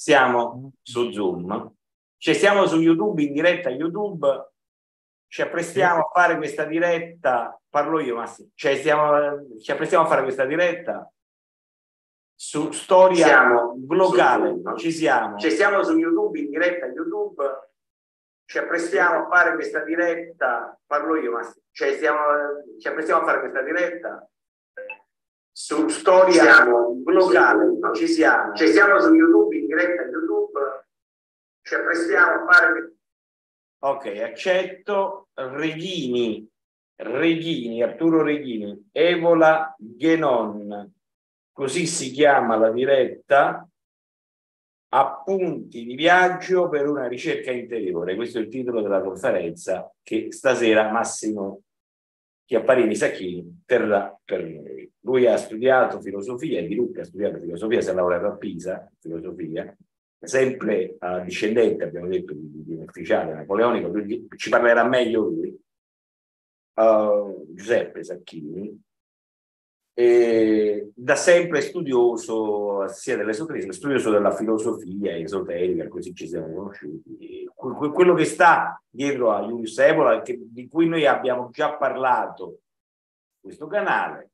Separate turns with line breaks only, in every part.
siamo mm. su Zoom, cioè siamo su YouTube in diretta YouTube, ci apprestiamo a fare questa diretta, parlo io Massimo, cioè siamo, ci apprestiamo a fare questa diretta su storia siamo locale, su ci siamo. Cioè siamo su YouTube in diretta YouTube, ci apprestiamo a fare questa diretta, parlo io Massimo, cioè siamo, ci apprestiamo a fare questa diretta
su storia siamo locale, ci siamo. Cioè siamo su YouTube
diretta YouTube, ci apprestiamo a fare... Ok, accetto Reghini, Reghini, Arturo Reghini, Evola Ghenon, così si chiama la diretta, appunti di viaggio per una ricerca interiore. Questo è il titolo della conferenza che stasera Massimo Chiapparini Sacchini terrà per noi. Lui ha studiato filosofia, di Lucca ha studiato filosofia, si è laureato a Pisa, filosofia, sempre uh, discendente, abbiamo detto, di, di un ufficiale napoleonico, lui, ci parlerà meglio lui. Uh, Giuseppe Sacchini eh, da sempre studioso sia dell'esoterismo, studioso della filosofia esoterica, così ci siamo conosciuti. Quello che sta dietro a Julius Evola, che, di cui noi abbiamo già parlato questo canale,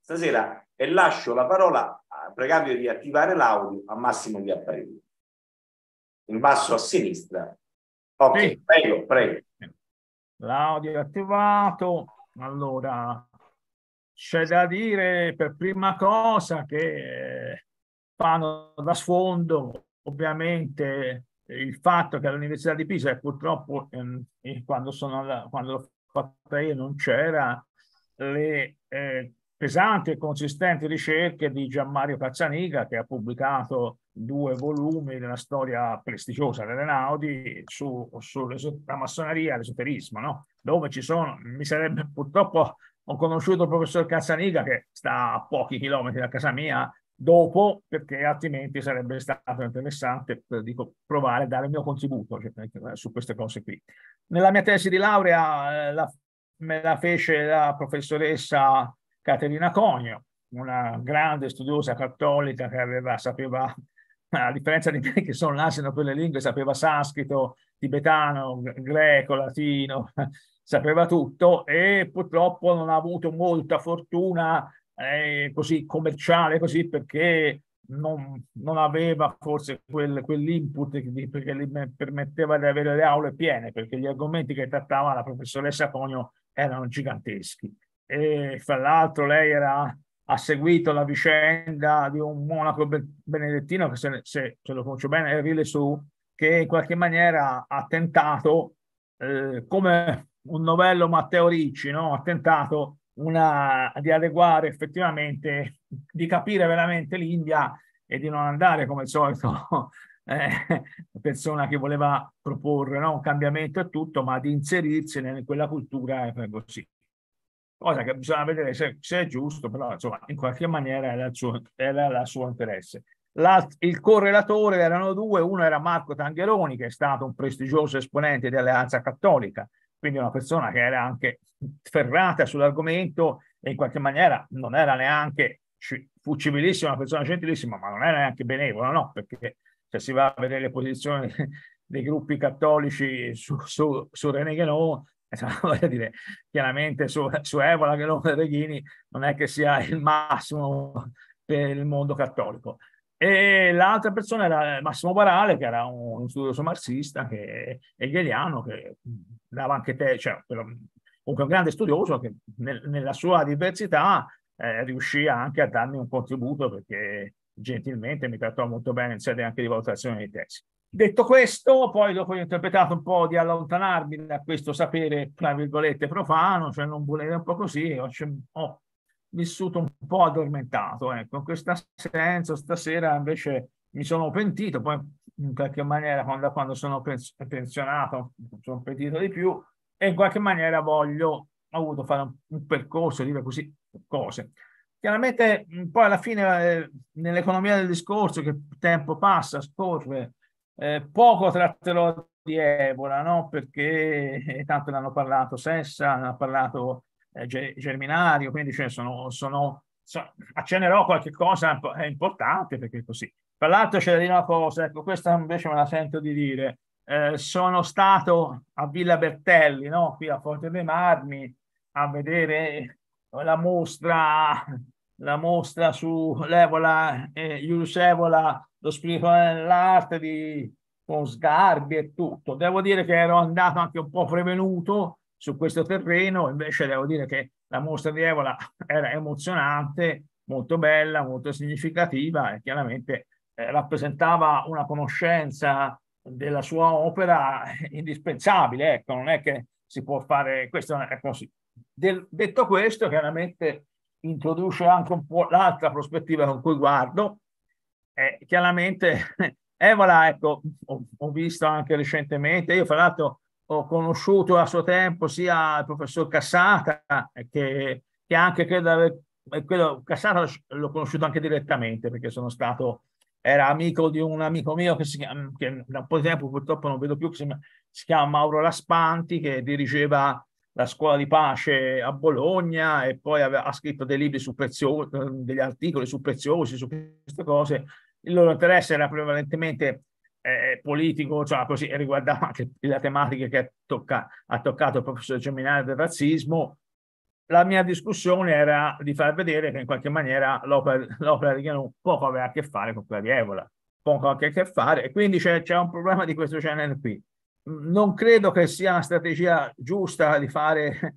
stasera e lascio la parola, pregando di attivare l'audio a Massimo di Apparelli. In basso a sinistra. Ok, sì. prego, prego.
L'audio attivato. Allora, c'è da dire per prima cosa che eh, fanno da sfondo ovviamente il fatto che all'Università di Pisa, purtroppo ehm, eh, quando, sono quando l'ho fatta io non c'era, le eh, pesanti e consistenti ricerche di Gianmario Cazzaniga che ha pubblicato due volumi della storia prestigiosa delle Naudi sulla massoneria e l'esoterismo, no? dove ci sono, mi sarebbe purtroppo ho conosciuto il professor Cazzaniga che sta a pochi chilometri da casa mia dopo perché altrimenti sarebbe stato interessante eh, dico, provare a dare il mio contributo cioè, eh, su queste cose qui. Nella mia tesi di laurea eh, la, me la fece la professoressa Caterina Conio, una grande studiosa cattolica che aveva, sapeva, a differenza di me che sono l'asino per le lingue, sapeva sanscrito, tibetano, greco, latino, sapeva tutto e purtroppo non ha avuto molta fortuna eh, così commerciale così perché non, non aveva forse quel, quell'input che, perché gli permetteva di avere le aule piene perché gli argomenti che trattava la professoressa Conio erano giganteschi e fra l'altro lei era ha seguito la vicenda di un monaco benedettino che se, se, se lo conosce bene è Rile Su che in qualche maniera ha tentato eh, come un novello Matteo Ricci no? ha tentato una, di adeguare effettivamente, di capire veramente l'India e di non andare come al solito eh, persona che voleva proporre no? un cambiamento e tutto, ma di inserirsi in quella cultura e per così. Cosa che bisogna vedere se, se, è giusto, però insomma, in qualche maniera era il suo, era il suo interesse. La, il correlatore erano due, uno era Marco Tangheroni, che è stato un prestigioso esponente di Alleanza Cattolica, quindi una persona che era anche ferrata sull'argomento e in qualche maniera non era neanche, fu civilissima, una persona gentilissima, ma non era neanche benevola, no, perché se si va a vedere le posizioni dei gruppi cattolici su, su, su René Guénon, voglio dire, chiaramente su, su Evola Guénon e Reghini non è che sia il massimo per il mondo cattolico. E l'altra persona era Massimo Barale, che era un, studioso marxista che, hegeliano, che dava anche te, cioè, comunque un grande studioso che nel, nella sua diversità eh, riuscì anche a darmi un contributo perché gentilmente mi trattò molto bene in sede anche di valutazione dei tesi. Detto questo, poi dopo ho interpretato un po' di allontanarmi da questo sapere, tra virgolette, profano, cioè non volere un po' così, ho, ho vissuto un po' addormentato. Ecco, in questo senso stasera invece mi sono pentito, poi in qualche maniera quando, quando sono pensionato sono pentito di più e in qualche maniera voglio, ho avuto fare un, un percorso, dire così, cose. Chiaramente poi alla fine eh, nell'economia del discorso che tempo passa, scorre, eh, poco tratterò di Ebola, no? perché eh, tanto ne hanno parlato Sessa, ne ha parlato eh, germinario, quindi cioè, sono, sono, so, accenerò qualche cosa è importante perché è così. Tra l'altro c'è da dire una cosa, ecco, questa invece me la sento di dire. Eh, sono stato a Villa Bertelli, no? qui a Forte dei Marmi, a vedere la mostra, la mostra sull'Evola, eh, Ius Evola, lo spirito dell'arte di, con Sgarbi e tutto. Devo dire che ero andato anche un po' prevenuto, su questo terreno, invece devo dire che la mostra di Evola era emozionante, molto bella, molto significativa e chiaramente eh, rappresentava una conoscenza della sua opera indispensabile, ecco, non è che si può fare questo è così. Del, detto questo, chiaramente introduce anche un po' l'altra prospettiva con cui guardo. Eh, chiaramente Evola, ecco, ho, ho, visto anche recentemente, io fra l'altro ho conosciuto a suo tempo sia il professor Cassata eh, che, che anche credo aver, eh, quello, Cassata l'ho conosciuto anche direttamente perché sono stato era amico di un amico mio che, si chiama, mm, che da un po' di tempo purtroppo non vedo più, che si, si chiama Mauro Raspanti, che dirigeva la scuola di pace a Bologna e poi aveva, ha scritto dei libri su preziosi, mm, degli articoli su preziosi, su queste cose. Il loro interesse era prevalentemente politico, cioè così, riguardava anche la tematica che tocca, ha toccato il professor Geminale del razzismo, la mia discussione era di far vedere che in qualche maniera l'opera, l'opera di Guénon poco aveva a che fare con quella di Evola, poco a che fare, e quindi c'è, c'è un problema di questo genere qui. Non credo che sia una strategia giusta di fare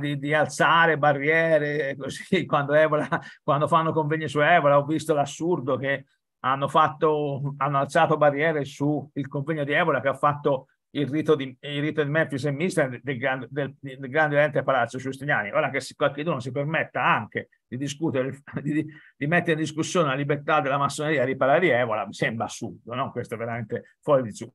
di, di, alzare barriere, così, quando, Evola, quando fanno convegni su Evola ho visto l'assurdo che hanno, fatto, hanno alzato barriere sul convegno di Evola che ha fatto il rito di, il rito di Memphis e Mister del, grande del, del grande evento a Palazzo Giustiniani. Ora che qualcuno si permetta anche di discutere, di, di, mettere in discussione la libertà della massoneria di parlare Evola, mi sembra assurdo, no? questo è veramente fuori di giù.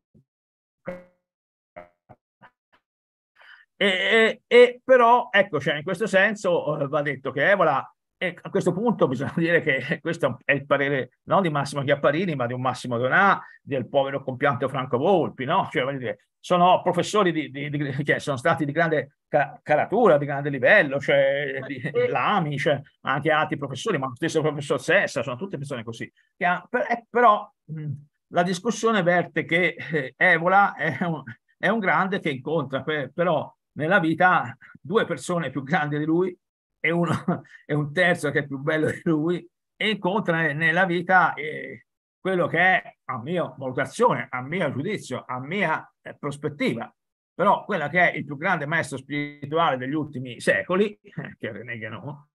E, e, e, però, ecco, cioè, in questo senso eh, va detto che Evola a questo punto bisogna dire che questo è il parere non di Massimo Chiapparini, ma di un Massimo Donà, del povero compianto Franco Volpi, no? Cioè, voglio dire, sono professori di, di, di, che cioè, sono stati di grande caratura, di grande livello, cioè di, eh, eh. Lami, cioè, anche altri professori, ma lo stesso professor Sessa, sono tutte persone così. Che ha, per, eh, però mh, la discussione verte che eh, Evola è un, è un, grande che incontra per, però nella vita due persone più grandi di lui e, uno, e un terzo che è più bello di lui e incontra nella vita eh, quello che è, a mia valutazione, a mio giudizio, a mia eh, prospettiva, però quello che è il più grande maestro spirituale degli ultimi secoli, che René Guénon,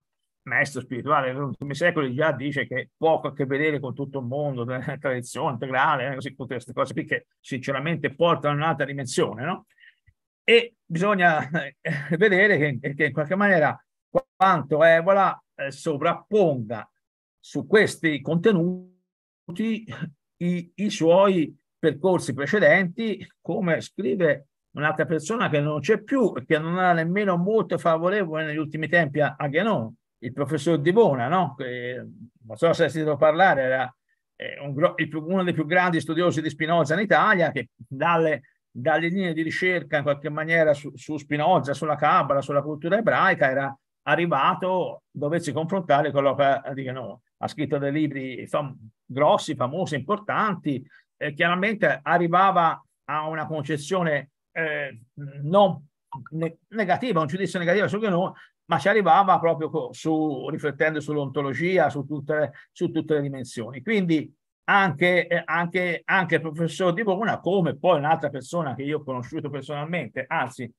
maestro spirituale degli ultimi secoli, già dice che poco a che vedere con tutto il mondo, della tradizione integrale, eh, così, tutte queste cose qui che sinceramente portano in un'altra dimensione, no? E bisogna eh, vedere che, che in qualche maniera quanto Evola eh, sovrapponga su questi contenuti i, i suoi percorsi precedenti, come scrive un'altra persona che non c'è più e che non era nemmeno molto favorevole negli ultimi tempi a, Ghenon, il professor Divona, no? Che, eh, non so se si deve parlare, era eh, un uno dei più grandi studiosi di Spinoza in Italia, che dalle, dalle linee di ricerca in qualche maniera su, su Spinoza, sulla Cabala, sulla cultura ebraica, era arrivato doversi confrontare con l'opera di Renault. Ha scritto dei libri fam- grossi, famosi, importanti, eh, chiaramente arrivava a una concezione eh, non ne- negativa, un giudizio negativo su Renault, ma ci arrivava proprio co- su, riflettendo sull'ontologia, su tutte, le, su tutte le dimensioni. Quindi anche, eh, anche, anche il professor Di Bona, come poi un'altra persona che io ho conosciuto personalmente, anzi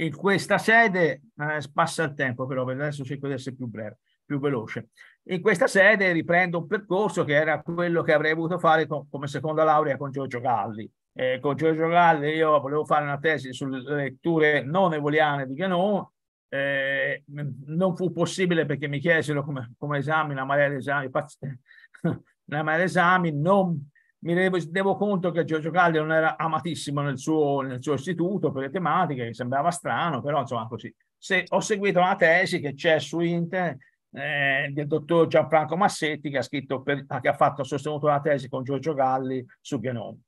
in questa sede, eh, passa il tempo però, adesso cerco di essere più breve, più veloce. In questa sede riprendo un percorso che era quello che avrei voluto fare con, come seconda laurea con Giorgio Galli. Eh, con Giorgio Galli io volevo fare una tesi sulle letture non evoliane di Ganon, eh, non fu possibile perché mi chiesero come, come esami, la marea d'esami, la marea d'esami, non mi rendevo conto che Giorgio Calli non era amatissimo nel suo, nel suo istituto per le tematiche, che sembrava strano, però insomma così. Se, ho seguito una tesi che c'è su internet eh, del dottor Gianfranco Massetti che ha, scritto per, che ha fatto, sostenuto una tesi con Giorgio Galli su Genome.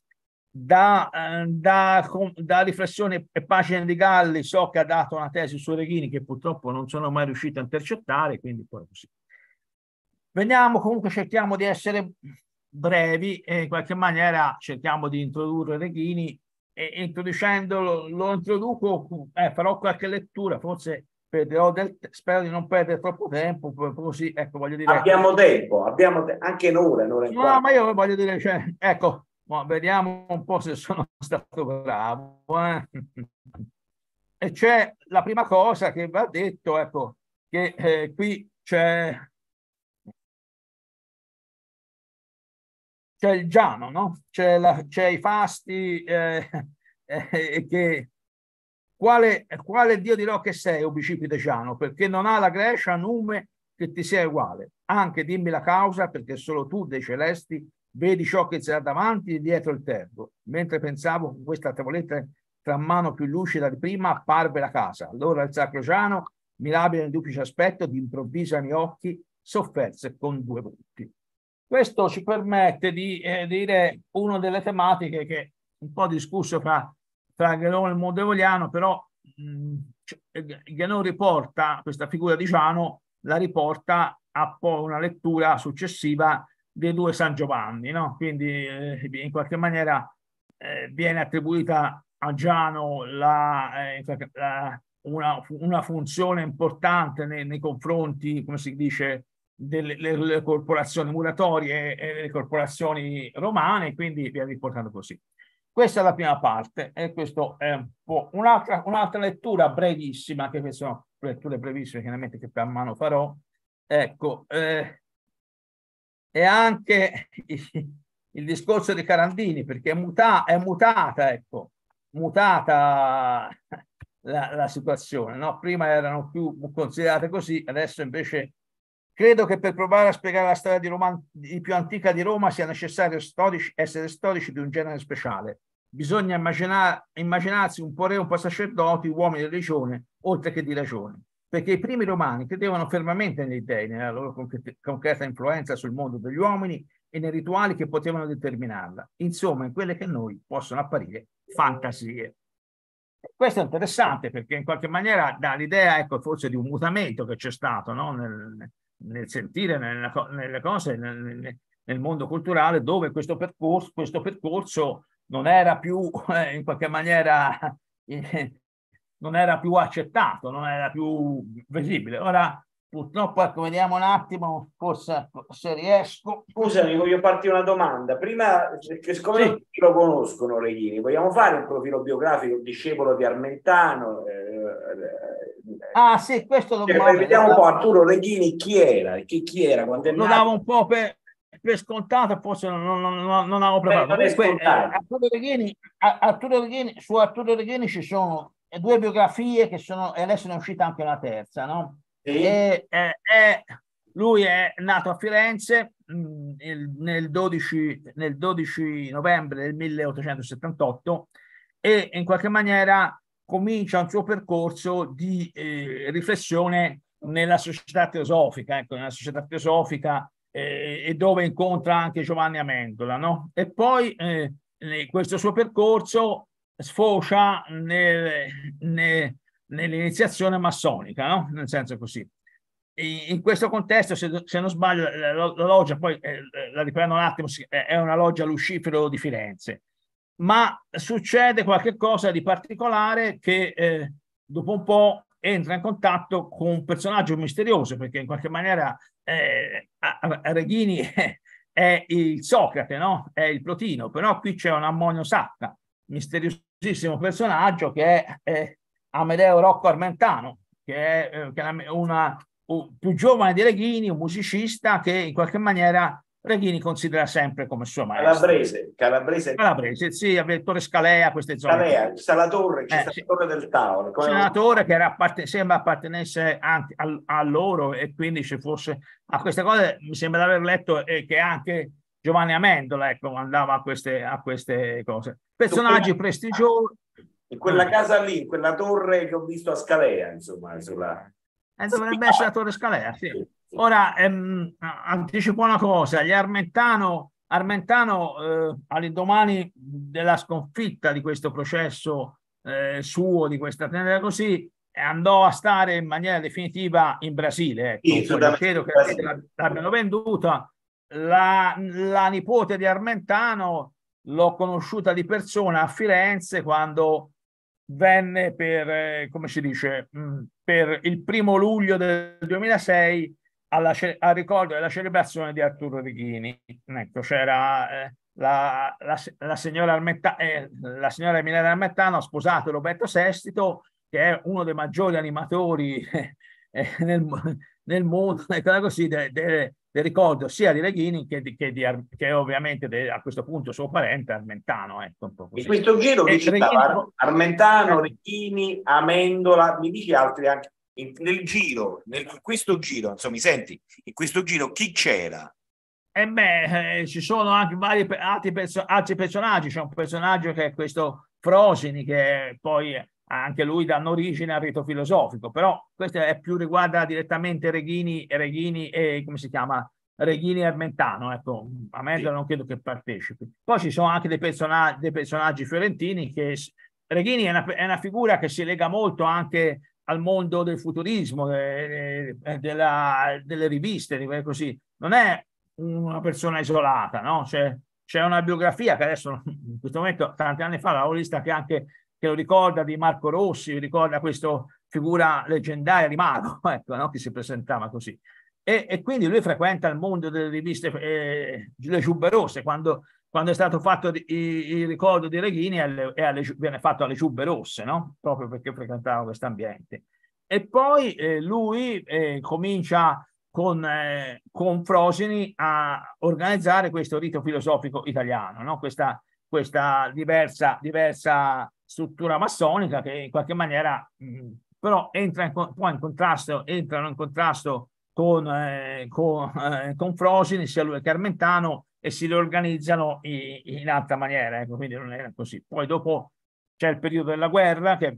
Da, eh, da, da riflessione e pagine di Galli so che ha dato una tesi su Reghini che purtroppo non sono mai riuscito a intercettare, quindi poi così. Veniamo comunque, cerchiamo di essere brevi e in qualche maniera cerchiamo di introdurre Reghini e introducendolo lo introduco, eh, farò qualche lettura, forse perderò del spero di non perdere troppo tempo, così ecco voglio dire. Abbiamo tempo,
abbiamo te- anche un'ora, un'ora No,
ma io voglio dire, cioè, ecco, vediamo un po' se sono stato bravo. Eh. E c'è la prima cosa che va detto, ecco, che eh, qui c'è
c'è il Giano,
no? c'è, la, c'è i fasti eh, eh, che... Quale, quale Dio dirò che sei, o bicipite Giano, perché non ha la Grecia nume che ti sia uguale. Anche dimmi la causa, perché solo tu dei celesti vedi ciò che sarà davanti e dietro il tergo. Mentre pensavo con questa tavoletta tra mano più lucida di prima, apparve la casa. Allora il sacro giano, mirabile nel duplice aspetto, d'improvviso ai miei occhi, sofferse con due punti. Questo ci permette di eh, dire una delle tematiche che un po' discusso fra, fra Ghenon e Mondevoliano, però mh, mm, eh, Ghenon riporta questa figura di Giano, la riporta a poi una lettura successiva dei due San Giovanni, no? quindi eh, in qualche maniera eh, viene attribuita a Giano la, eh, la, una, una, funzione importante nei, nei confronti, come si dice, delle corporazioni muratorie e delle corporazioni romane, quindi viene riportato così. Questa è la prima parte e questo è un po' un'altra, un'altra lettura brevissima, che queste sono letture brevissime chiaramente che per mano farò, ecco, eh, e anche il discorso di Carandini, perché è, muta, è mutata, ecco, mutata la, la situazione, no? prima erano più considerate così, adesso invece Credo che per provare a spiegare la storia di Roma, di più antica di Roma sia necessario storici, essere storici di un genere speciale. Bisogna immagina, immaginarsi un po' re, un po' sacerdoti, uomini di religione, oltre che di ragione, perché i primi romani credevano fermamente negli dei, nella loro concreta influenza sul mondo degli uomini e nei rituali che potevano determinarla, insomma in quelle che noi possono apparire fantasie. Questo è interessante perché in qualche maniera dà l'idea, ecco, forse di un mutamento che c'è stato no? Nel, nel sentire, nella, nelle cose, nel, nel, mondo culturale, dove questo percorso, questo percorso non era più eh, in qualche maniera eh, non era più accettato, non era più visibile. Ora purtroppo, ecco, vediamo un attimo, forse ecco, se riesco.
Scusami, voglio farti una domanda. Prima, siccome sì. lo conoscono Reghini, vogliamo fare un profilo biografico, discepolo di Armentano, eh, eh, ah sì, questo lo cioè, Vediamo un po' Arturo Reghini chi era, chi, chi era, quando è Lo nato. davo
un po' per, per scontato, forse non, non, non, non avevo preparato. Beh, Comunque, eh, Arturo, Reghini, Arturo Reghini, su Arturo Reghini ci sono due biografie che sono, e adesso ne è uscita anche una terza, no?
Sì. E,
eh, è, lui è nato a Firenze mh, mm, nel, 12, nel 12 novembre del 1878 e in qualche maniera comincia un suo percorso di eh, riflessione nella società teosofica, ecco, nella società teosofica eh, e dove incontra anche Giovanni Amendola, no? E poi eh, questo suo percorso sfocia nel, nel, nell'iniziazione massonica, no? Nel senso così. in questo contesto, se, non sbaglio, la, loggia, poi eh, la riprendo un attimo, è una loggia Lucifero di Firenze ma succede qualcosa di particolare che eh, dopo un po' entra in contatto con un personaggio misterioso, perché in qualche maniera eh, Reghini è il Socrate, no? è il Plotino, però qui c'è un ammonio sacca, misteriosissimo personaggio che è, è Amedeo Rocco Armentano, che è, eh, che è una, una, più giovane di Reghini, un musicista che in qualche maniera Reghini considera sempre come suo maestro. Calabrese, Calabrese. Calabrese, sì, Vettore Scalea, queste zone. Scalea,
c'è la torre, eh, c'è eh, la sì. del Tauro. C'è la
torre che apparte, sembra appartenesse anche a, a, loro e quindi ci fosse a queste cose mi sembra di aver letto eh, che anche Giovanni Amendola ecco, andava a queste, a queste cose. Personaggi quella... prestigiosi.
In quella ah. casa lì, in quella torre che ho visto a Scalea, insomma. Sulla... Eh, dovrebbe essere la torre Scalea, sì.
Ora, ehm, anticipo una cosa, gli Armentano, Armentano eh, all'indomani della sconfitta di questo processo eh, suo, di questa tenda così, andò a stare in maniera definitiva in Brasile. Ecco. Sì, Io credo che l'abbiano venduta. La, la nipote di Armentano l'ho conosciuta di persona a Firenze quando venne per, eh, come si dice, mm, per il primo luglio del 2006 alla, al ricordo della celebrazione di Arturo Righini. Ecco, c'era eh, la, la, la, signora Armetta, eh, la signora Emilia Armettano, sposato Roberto Sestito, che è uno dei maggiori animatori eh, nel, nel, mondo, ecco, così, del de, de ricordo sia di Reghini che, di, che, di, che ovviamente de, a questo punto suo parente Armentano. Ecco, In questo giro vi citava Reghini... Armentano, eh.
Reghini, Amendola, mi dici altri anche in, nel giro, nel, in questo giro, insomma, mi senti, in questo giro chi c'era?
E eh beh, eh, ci sono anche vari altri, perso- altri personaggi, c'è un personaggio che è questo Frosini, che poi anche lui danno origine al rito filosofico, però questo è più riguarda direttamente Reghini, Reghini e come si chiama? Reghini e Armentano, ecco, a me sì. non credo che partecipi. Poi ci sono anche dei personaggi, dei personaggi fiorentini che Reghini è una, è una, figura che si lega molto anche al mondo del futurismo, de, eh, de, eh, della, delle riviste, così. Non è una persona isolata, no? C'è, c'è, una biografia che adesso, in questo momento, tanti anni fa, l'avevo vista che anche che lo ricorda di Marco Rossi, ricorda questa figura leggendaria di Marco, ecco, no? che si presentava così. E, e, quindi lui frequenta il mondo delle riviste, eh, le giubbe rosse, quando quando è stato fatto il ricordo di Reghini alle, alle, viene fatto alle ciubbe rosse, no? proprio perché frequentava questo ambiente. E poi eh, lui eh, comincia con, eh, con, Frosini a organizzare questo rito filosofico italiano, no? questa, questa diversa, diversa, struttura massonica che in qualche maniera mh, mm, però entra in, poi in contrasto, entrano in contrasto con, eh, con, eh, con Frosini, sia lui che Armentano, e si riorganizzano in, in altra maniera, ecco, quindi non era così. Poi dopo c'è il periodo della guerra che,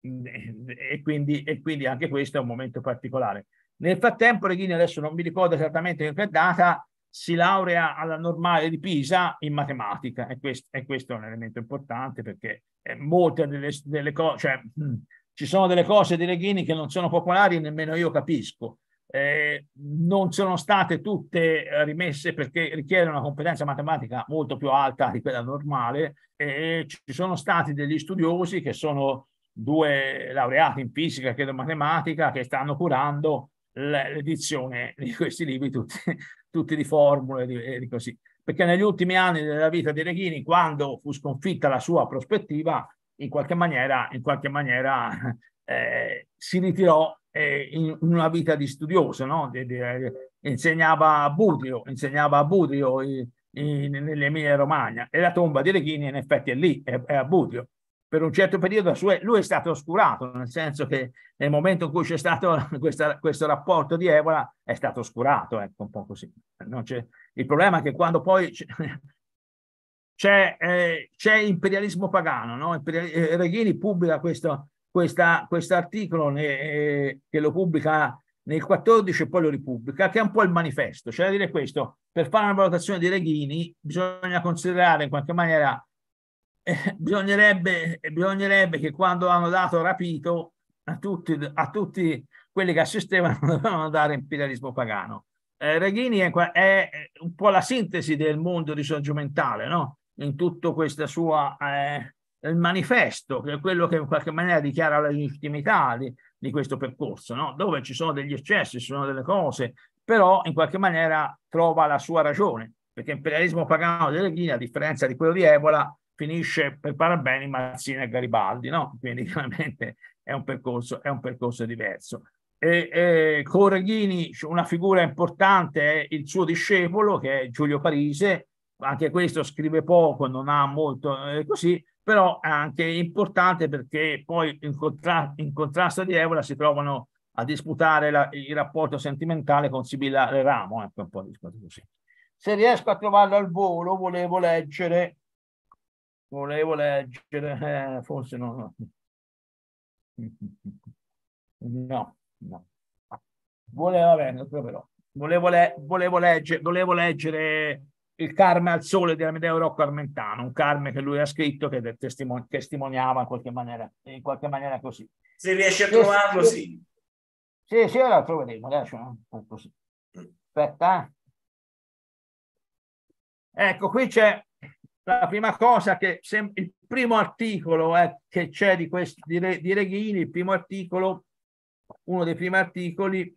e, quindi, e quindi anche questo è un momento particolare. Nel frattempo Reghini, adesso non mi ricordo esattamente in che data, si laurea alla normale di Pisa in matematica e questo, e questo è un elemento importante perché eh, molte delle, delle cose, cioè, mh, ci sono delle cose di Reghini che non sono popolari e nemmeno io capisco, eh, non sono state tutte eh, rimesse perché richiedono una competenza matematica molto più alta di quella normale e ci sono stati degli studiosi che sono due laureati in fisica e in matematica che stanno curando l'edizione di questi libri tutti, tutti di formule e di così perché negli ultimi anni della vita di Reghini quando fu sconfitta la sua prospettiva in qualche maniera, in qualche maniera eh, si ritirò eh, in una vita di studioso, no? De, de, insegnava a Budrio, insegnava a Budrio nell'Emilia Romagna e la tomba di Reghini in effetti è lì, è, è a Budrio. Per un certo periodo lui è stato oscurato, nel senso che nel momento in cui c'è stato questa, questo rapporto di Evola è stato oscurato, ecco un po' così. il problema è che quando poi c'è, eh, imperialismo pagano, no? Eh, Reghini pubblica questo, questo articolo eh, che lo pubblica nel 14 e poi lo ripubblica, che è un po' il manifesto, cioè da dire questo, per fare una valutazione di Reghini bisogna considerare in qualche maniera, eh, bisognerebbe, eh, bisognerebbe, che quando hanno dato rapito a tutti, a tutti quelli che assistevano dovevano dare imperialismo pagano. Eh, Reghini è, è, un po' la sintesi del mondo risorgimentale, no? in tutta questa sua eh, il manifesto, che è quello che in qualche maniera dichiara la legittimità di, di questo percorso, no? dove ci sono degli eccessi, ci sono delle cose, però in qualche maniera trova la sua ragione, perché l'imperialismo pagano delle Ghine, a differenza di quello di Ebola, finisce per parabeni Mazzini e Garibaldi, no? quindi chiaramente è un percorso, è un percorso diverso. E, e, Correghini, una figura importante è il suo discepolo che è Giulio Parise, anche questo scrive poco, non ha molto eh, così, però è anche importante perché poi in, contra in contrasto di Evola si trovano a disputare la, il rapporto sentimentale con Sibilla Ramo, ecco eh, un po' di così. Se riesco a trovarlo al volo, volevo leggere, volevo leggere, eh, forse no, no, no, no. Volevo, vabbè, lo troverò. Volevo, le, volevo, legge, volevo leggere il Carme al sole di Amedeo Rocco Armentano, un Carme che lui ha scritto che testimon- testimoniava in qualche, maniera, in qualche maniera così. Se riesci a trovarlo, sì. sì. Sì, sì, allora troveremo, adesso un eh, po' così. Mm. Aspetta. Eh. Ecco, qui c'è la prima cosa che se, il primo articolo eh, che c'è di, questi, di, Reghini, il primo articolo, uno dei primi articoli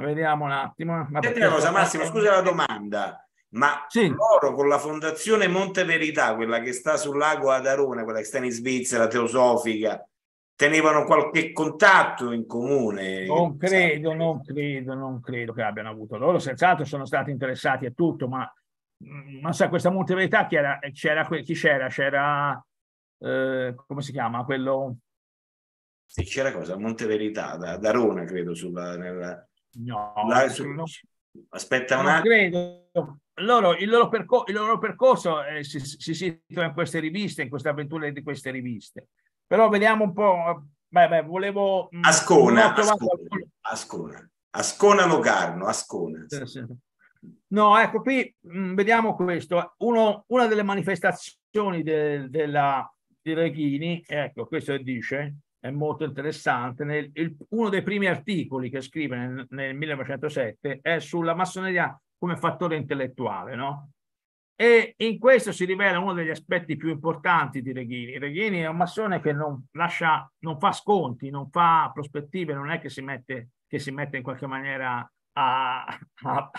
Vediamo un attimo. Ma perché... cosa, Massimo, scusa la
domanda, ma sì. loro con la fondazione Monte Verità, quella che sta sul lago Adarone, quella che sta in Svizzera, teosofica, tenevano qualche contatto in comune? Non credo, eh, non
credo, non credo che abbiano avuto. Loro senz'altro sono stati interessati a tutto, ma mm, non so, questa Monte Verità chi era? C'era, chi c'era? C'era, eh, come si chiama?
Quello... Sì, c'era cosa? Monte Verità, da, da Rona, credo, sulla... Nella...
No, la, non, aspetta un attimo. Loro, il, loro percorso, il loro percorso eh, si, si situa in queste riviste, in queste avventure di queste riviste. Però vediamo un po'. Beh, beh, volevo. Mm, Ascona, Ascona,
Ascona, Ascona Locarno, Ascona.
No, ecco qui mh, mm, vediamo questo. Uno, una delle manifestazioni de, della, di Reghini, ecco, questo dice, è molto interessante. Nel, il, uno dei primi articoli che scrive nel, nel 1907 è sulla massoneria come fattore intellettuale, no? E in questo si rivela uno degli aspetti più importanti di Reghini. Reghini è un massone che non, lascia, non fa sconti, non fa prospettive, non è che si mette, che si mette in qualche maniera a, a,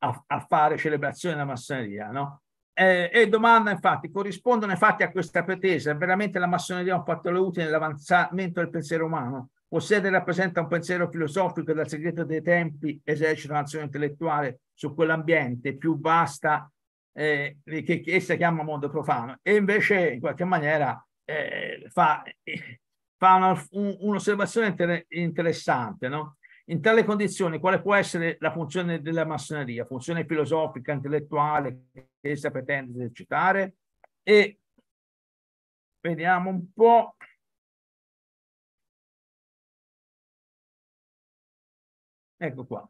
a, a fare celebrazione della massoneria, no? eh, e domanda infatti corrispondono infatti a questa pretesa veramente la massoneria ha un fattore utile nell'avanzamento del pensiero umano possiede e rappresenta un pensiero filosofico dal segreto dei tempi esercita un'azione intellettuale su quell'ambiente più vasta eh, che, che essa chiama mondo profano e invece in qualche maniera eh, fa, eh, fa un'osservazione inter interessante no? In tale condizione, quale può essere la funzione della massoneria, funzione filosofica, intellettuale che essa pretende esercitare? E vediamo un po'. Ecco qua.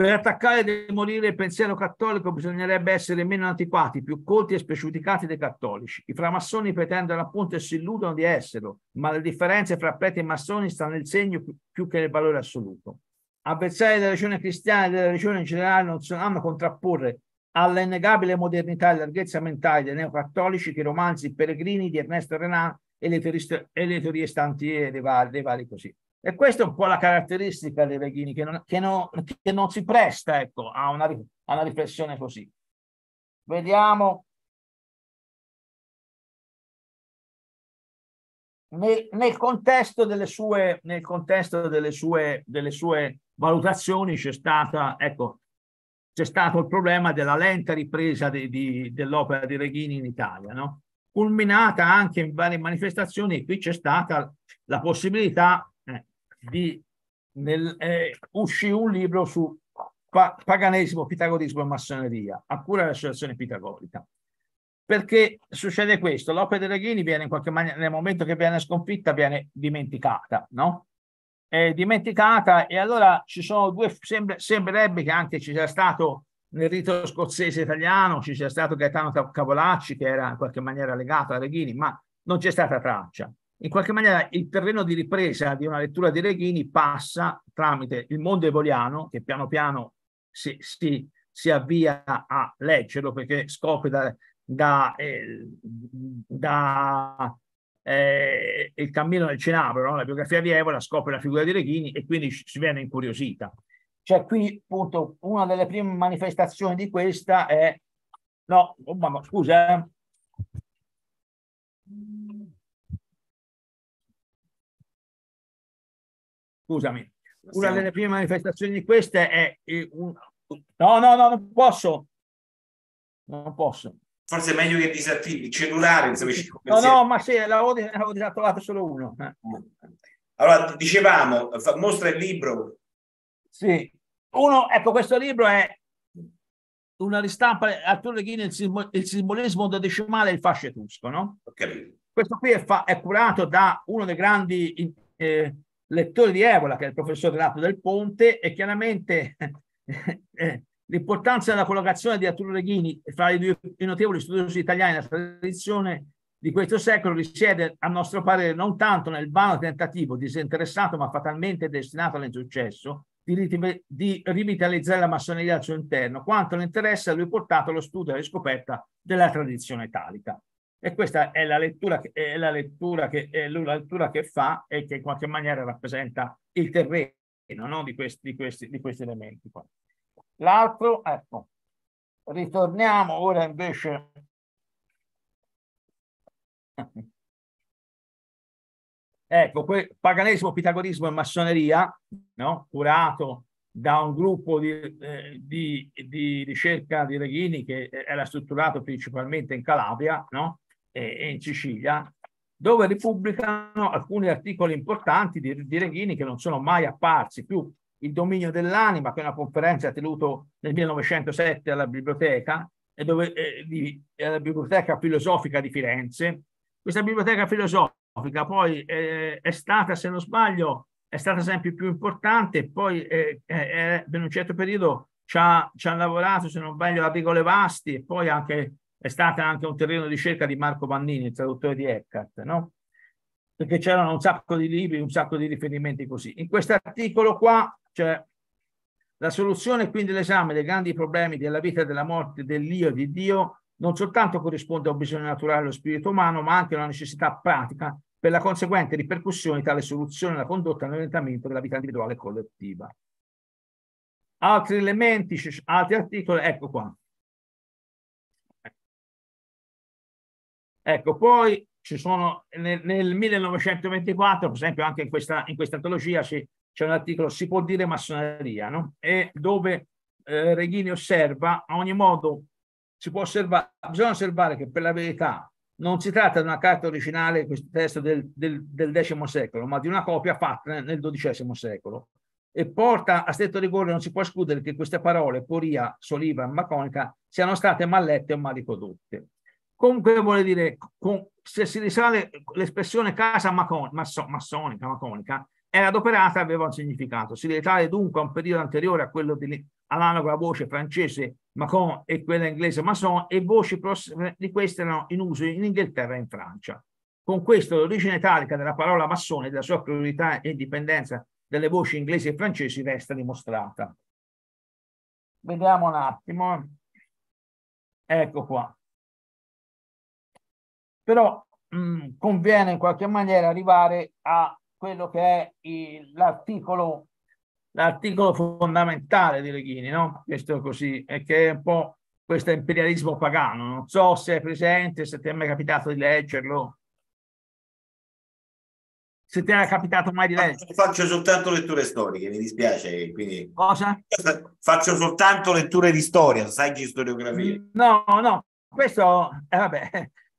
Per attaccare e demolire il pensiero cattolico bisognerebbe essere meno antiquati, più colti e speciuticati dei cattolici. I framassoni pretendono appunto e si illudono di esserlo, ma le differenze fra preti e massoni stanno nel segno più che nel valore assoluto. Avversari della regione cristiana e della regione in generale non sono hanno a contrapporre alla innegabile modernità e larghezza mentale dei neocattolici che i romanzi Pellegrini di Ernesto Renan e le teorie, e le teorie stantiere dei vari, dei vari così. E questa è un po' la caratteristica di Reghini, che non, che non, che non si presta ecco, a, una, a una riflessione così.
Vediamo
Nel, nel, contesto, delle sue, nel contesto delle, sue, delle sue, valutazioni c'è stata, ecco, c'è stato il problema della lenta ripresa di, di, dell'opera di Reghini in Italia, no? culminata anche in varie manifestazioni, e qui c'è stata la possibilità di, nel, eh, uscì un libro su pa paganesimo, pitagorismo e massoneria, a cura dell'associazione pitagorica. Perché succede questo, l'opera di Reghini viene in qualche maniera, nel momento che viene sconfitta, viene dimenticata, no? È dimenticata e allora ci sono due, sembra, sembrerebbe che anche ci sia stato nel rito scozzese italiano, ci sia stato Gaetano Cavolacci che era in qualche maniera legato a Reghini, ma non c'è stata traccia in qualche maniera il terreno di ripresa di una lettura di Reghini passa tramite il mondo evoliano, che piano piano si, si, si avvia a leggerlo perché scopre da, da, eh, da eh, il cammino del Cenabro, no? la biografia di Evola, scopre la figura di Reghini e quindi si viene incuriosita. Cioè qui appunto una delle prime manifestazioni di questa è... No, oh, mamma, scusa. Eh. Scusami, una delle prime manifestazioni di queste è... Un... No, no, no, non posso. Non posso.
Forse è meglio che disattivi il cellulare. No, no,
ma sì, l'avevo, l'avevo disattivato solo uno. Eh.
Allora, dicevamo, mostra il libro.
Sì, uno, ecco, questo libro è una ristampa di Arturo Ghini, il, il simbolismo dodecimale e il fascio etrusco, no? Okay. Questo qui è, fa, è, curato da uno dei grandi eh, Lettore di Evola, che è il professor Rato del Ponte, e chiaramente eh, eh, l'importanza della collocazione di Arturo Reghini fra i due i notevoli studiosi italiani della tradizione di questo secolo risiede, a nostro parere, non tanto nel vano tentativo, disinteressato ma fatalmente destinato all'insuccesso, di, di rivitalizzare la massoneria al suo interno, quanto l'interesse a lui portato allo studio e alla riscoperta della tradizione italica. E questa è la lettura, è la lettura, che, è lettura che fa e che in qualche maniera rappresenta il terreno no? di, questi, di, questi, di questi elementi. L'altro, ecco,
ritorniamo ora invece
Ecco, paganesimo, pitagorismo e massoneria, no? curato da un gruppo di, eh, di, di ricerca di Reghini che era strutturato principalmente in Calabria, no? e in Sicilia, dove ripubblicano alcuni articoli importanti di, di Reghini che non sono mai apparsi, più Il dominio dell'anima, che è una conferenza tenuta nel 1907 alla biblioteca, e dove, eh, di, alla biblioteca filosofica di Firenze. Questa biblioteca filosofica poi eh, è stata, se non sbaglio, è stata sempre più importante, poi eh, eh, eh per un certo periodo ci ha, lavorato, se non sbaglio, la Vigole Vasti e poi anche è stata anche un terreno di ricerca di Marco Mannini, il traduttore di Eckhart, no? Perché c'erano un sacco di libri, un sacco di riferimenti così. In questo articolo qua c'è la soluzione quindi l'esame dei grandi problemi della vita e della morte dell'io e di Dio non soltanto corrisponde a un bisogno naturale dello spirito umano, ma anche a una necessità pratica per la conseguente ripercussione di tale soluzione la condotta e nell'orientamento della vita individuale e collettiva. Altri elementi, altri articoli, ecco qua. Ecco, poi ci sono nel, nel 1924, per esempio anche in questa, in questa antologia c'è un articolo, si può dire massoneria, no? E dove eh, Reghini osserva, a ogni modo si può osservare, bisogna osservare che per la verità non si tratta di una carta originale, questo testo del, del, del X secolo, ma di una copia fatta nel XII secolo. E porta a stretto rigore, non si può escludere che queste parole, poria, soliva e maconica, siano state mal lette o mal riprodotte. Comunque vuole dire, se si risale l'espressione casa massonica, maconica, era adoperata e aveva un significato. Si risale dunque a un periodo anteriore a quello analogo alla voce francese macon e quella inglese mason e voci di queste erano in uso in Inghilterra e in Francia. Con questo l'origine italica della parola massone e della sua priorità e indipendenza delle voci inglesi e francesi resta dimostrata. Vediamo un attimo. Ecco qua però mh, mm, conviene in qualche maniera arrivare a quello che è l'articolo l'articolo fondamentale di Leghini, no? Questo così, e che è un po' questo imperialismo pagano. Non so se è presente, se ti è mai capitato di leggerlo. Se ti era capitato mai di leggerlo.
Faccio soltanto letture storiche, mi dispiace. Quindi... Cosa? Faccio soltanto letture di storia, saggi storiografia.
No, no, questo, eh, vabbè,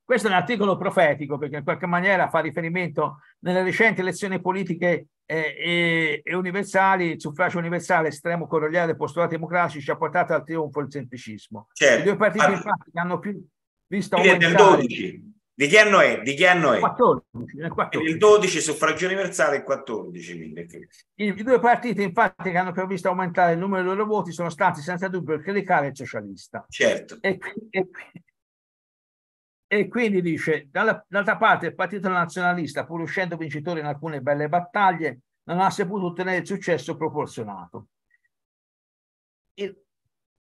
questo è un articolo profetico perché in qualche maniera fa riferimento nelle recenti elezioni politiche eh, e, e, universali, il suffragio universale estremo corollario dei postulati democratici ci ha portato al trionfo il semplicismo. Certo. I due partiti allora, infatti hanno più visto aumentare... Nel
12. Di che anno è? Di che anno è? 14, nel 14. Il 12 suffragio universale il 14. Quindi.
I due partiti infatti che hanno visto aumentare il numero dei loro voti sono stati senza dubbio il clericale e il socialista. Certo. E, e, e quindi dice, d'altra parte il partito nazionalista, pur uscendo vincitore in alcune belle battaglie, non ha saputo ottenere il successo proporzionato. E,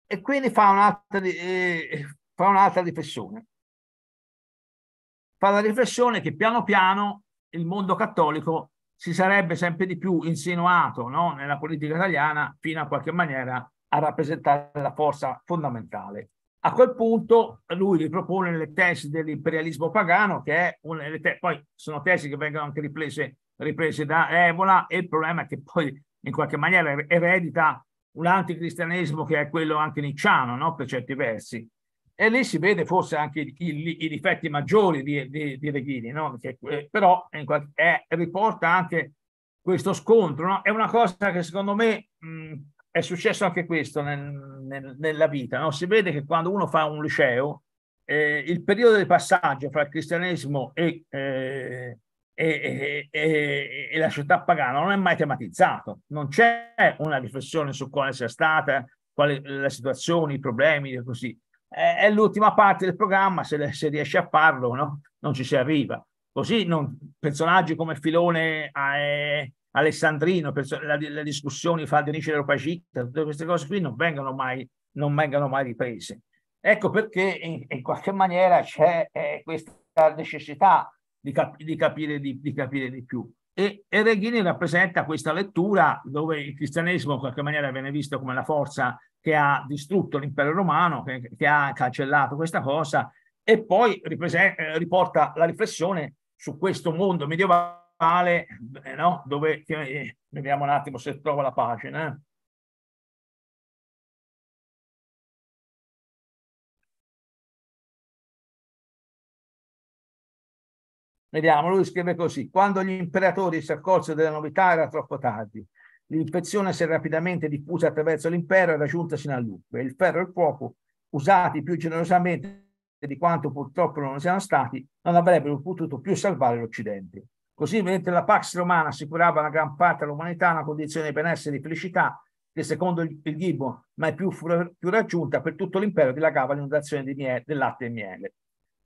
e quindi fa un'altra, eh, fa un'altra riflessione. Fa la riflessione che piano piano il mondo cattolico si sarebbe sempre di più insinuato no, nella politica italiana fino a qualche maniera a rappresentare la forza fondamentale a quel punto lui ripropone le tesi dell'imperialismo pagano, che è una, te- poi sono tesi che vengono anche riprese, riprese da Evola, e il problema è che poi in qualche maniera er-, eredita un anticristianesimo che è quello anche nicciano, no? per certi versi. E lì si vede forse anche i, i, i difetti maggiori di, di, di Reghini, no? che, eh, però qualche, è, riporta anche questo scontro. No? È una cosa che secondo me mh, è successo anche questo nel, nel, nella vita, no? si vede che quando uno fa un liceo, eh, il periodo di passaggio fra il cristianesimo e, eh, e, e, e, la società pagana non è mai tematizzato, non c'è una riflessione su quale sia stata, quali la situazione, i problemi così. È, è l'ultima parte del programma, se, se riesce a farlo no? non ci si arriva. Così non, personaggi come Filone... Eh, Alessandrino, le discussioni fra e Leopagita, tutte queste cose qui non vengono mai, non vengono mai riprese. Ecco perché in, in qualche maniera c'è eh, questa necessità di, cap di, capire di, di, capire di più. E, e Reghini rappresenta questa lettura dove il cristianesimo in qualche maniera viene visto come la forza che ha distrutto l'impero romano, che, che, ha cancellato questa cosa, e poi eh, riporta la riflessione su questo mondo medievale male, eh, no? Dove, eh, vediamo un attimo se trovo la
pagina. Eh. Vediamo,
lui scrive così. Quando gli imperatori si accorsero della novità era troppo tardi. L'infezione si è rapidamente diffusa attraverso l'impero e raggiunta sino a Lucque. Il ferro e il fuoco, usati più generosamente di quanto purtroppo non siano stati, non avrebbero potuto più salvare l'Occidente. Così, mentre la Pax Romana assicurava una gran parte all'umanità una condizione di benessere e di felicità che, secondo il Ghibbo, mai più fu più raggiunta, per tutto l'impero dilagava l'inondazione di miele, del latte e miele.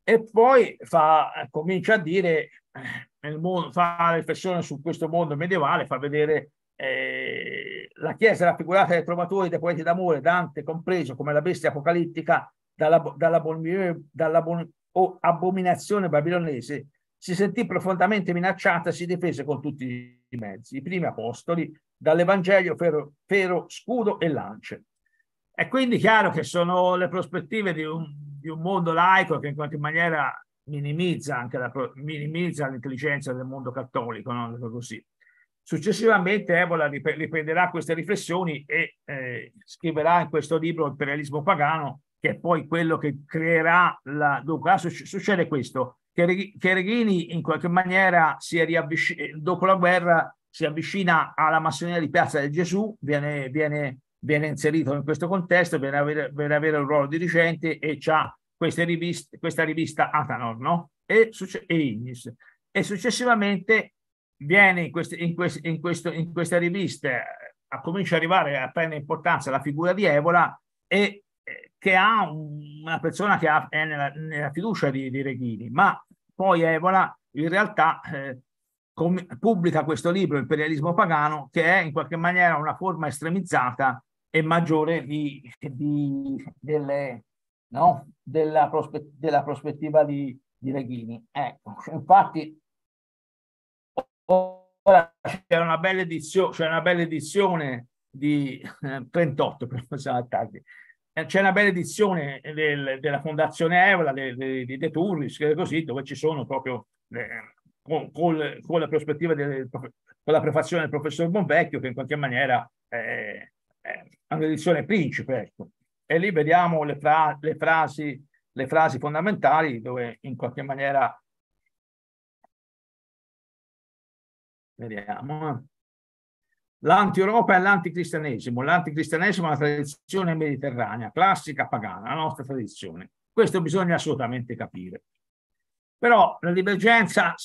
E poi fa, comincia a dire, eh, mondo, fa riflessione su questo mondo medievale, fa vedere eh, la Chiesa raffigurata dai trovatori, dai poeti d'amore, Dante compreso, come la bestia apocalittica dall'abominazione dalla, abominazione babilonese, si sentì profondamente minacciata e si difese con tutti i mezzi. I primi apostoli dall'Evangelio fero, fero scudo e lance. È quindi chiaro che sono le prospettive di un, di un mondo laico che in qualche maniera minimizza anche la, minimizza l'intelligenza del mondo cattolico, non è così. Successivamente Evola riprenderà queste riflessioni e eh, scriverà in questo libro Imperialismo pagano, che è poi quello che creerà la... Dunque, ah, succede questo, Chereghini in qualche maniera si è riavvicinato, eh, dopo la guerra si avvicina alla massoneria di Piazza del Gesù, viene, viene, viene inserito in questo contesto per avere, avere un ruolo dirigente e ha questa rivista Atanor no? e, e Ignis. E successivamente viene in, queste, in, quest, in, questo, in questa rivista, comincia ad arrivare a prendere importanza la figura di Evola e che ha una persona che ha, è nella, nella fiducia di, di, Reghini, ma poi Evola in realtà eh, com- pubblica questo libro, Imperialismo Pagano, che è in qualche maniera una forma estremizzata e maggiore di, di, delle, no? della, prospe- della, prospettiva di, di Reghini. Ecco, infatti ora c'è una bella edizione, c'è una bella edizione di eh, 38, per passare tardi, eh, c'è una bella edizione eh, del, della Fondazione Evola, di De Turris, così, dove ci sono proprio eh, con, col, con, la prospettiva, del, con la prefazione del professor Bonvecchio, che in qualche maniera eh, è un'edizione principe. Ecco. E lì vediamo le, fra, le, frasi, le frasi fondamentali, dove in qualche maniera... Vediamo. Eh. L'anti-Europa e l'anticristianesimo, l'anticristianesimo è una tradizione mediterranea, classica, pagana, la nostra tradizione. Questo bisogna assolutamente capire. Però la divergenza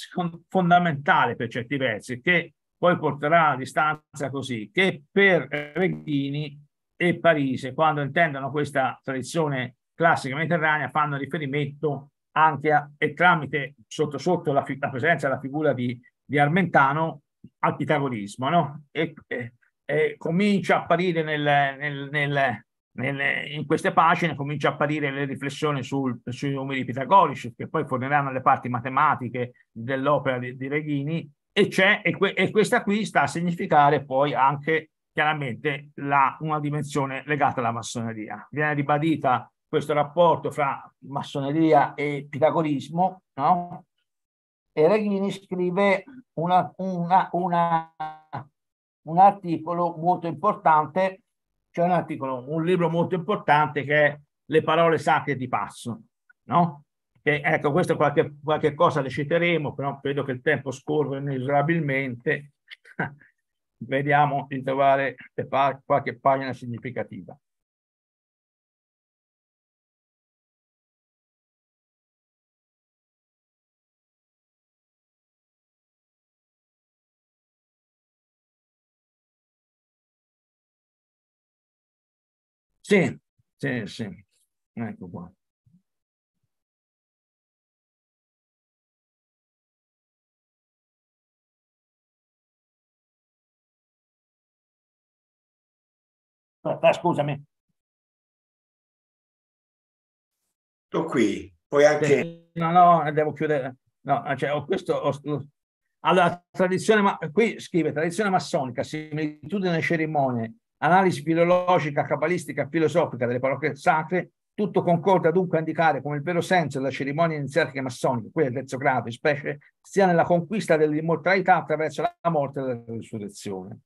fondamentale per certi versi, che poi porterà a distanza così, che per Reghini e Parise, quando intendono questa tradizione classica mediterranea, fanno riferimento anche a, e tramite sotto sotto la, la presenza della figura di, di Armentano, al pitagorismo, no? E, e, e comincia a apparire nel, nel, nel nelle, in queste pagine comincia a apparire le riflessioni sul, sui numeri pitagorici che poi forneranno le parti matematiche dell'opera di, di Reghini e, e, que, e, questa qui sta a significare poi anche chiaramente la, una dimensione legata alla massoneria. Viene ribadita questo rapporto fra massoneria e pitagorismo, no? e Reghini scrive una, una, una, un articolo molto importante, cioè un articolo, un libro molto importante che è Le parole sacre di passo, no? E, ecco, questo qualche, qualche cosa le citeremo, però vedo che il tempo scorre inesorabilmente. Vediamo di trovare qualche pagina significativa.
Sì, sì, sì. Ecco qua. Aspetta, ah, ah, scusami.
Sto qui, poi anche...
No, no, devo chiudere. No, cioè, ho questo... Ho... Allora, tradizione, ma... qui scrive tradizione massonica, similitudine cerimonie, analisi filologica, cabalistica, filosofica delle parole sacre, tutto concorda dunque a indicare come il vero senso della cerimonia iniziatica massonica, quella del terzo grado in specie, sia nella conquista dell'immortalità attraverso la morte e la risurrezione.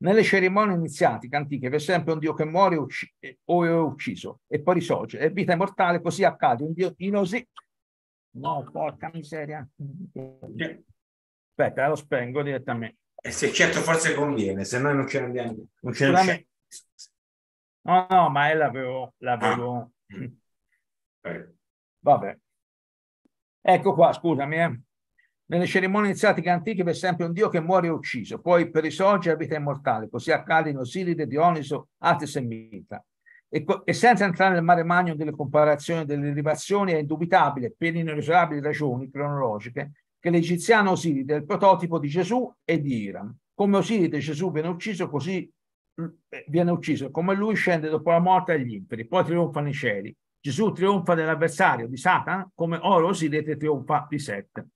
Nelle cerimonie iniziatiche antiche c'è sempre un dio che muore o è ucciso e poi risorge, e vita immortale così accade, un dio inosi... No, porca miseria!
Aspetta, eh, lo spengo direttamente. E se certo forse conviene, se no non ce ne andiamo. Non ce ne
no, no, ma è l'avevo. l'avevo. Ah. Eh. Vabbè. Ecco qua, scusami. Eh. Nelle cerimonie iniziatiche antiche vi è sempre un dio che muore ucciso, poi per i a vita immortale, così accade in Osiride, Dioniso, Atis e Mita. E, e, senza entrare nel mare magno delle comparazioni delle derivazioni, è indubitabile, per inesorabili ragioni cronologiche, che l'egiziano Osiride è il prototipo di Gesù e di Iram. Come Osiride Gesù viene ucciso, così mm, eh, viene ucciso, come lui scende dopo la morte agli imperi, poi trionfano i cieli. Gesù trionfa dell'avversario di Satana, come ora Osiride trionfa di Sette.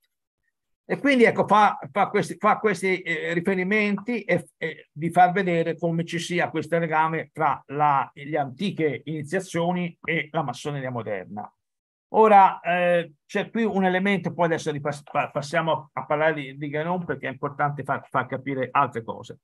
E quindi ecco, fa, fa questi, fa questi eh, riferimenti e, e, di far vedere come ci sia questo legame tra la, le antiche iniziazioni e la massoneria moderna. Ora eh, c'è qui un elemento, poi adesso passiamo a parlare di, di Ganon perché è importante far, far capire altre cose.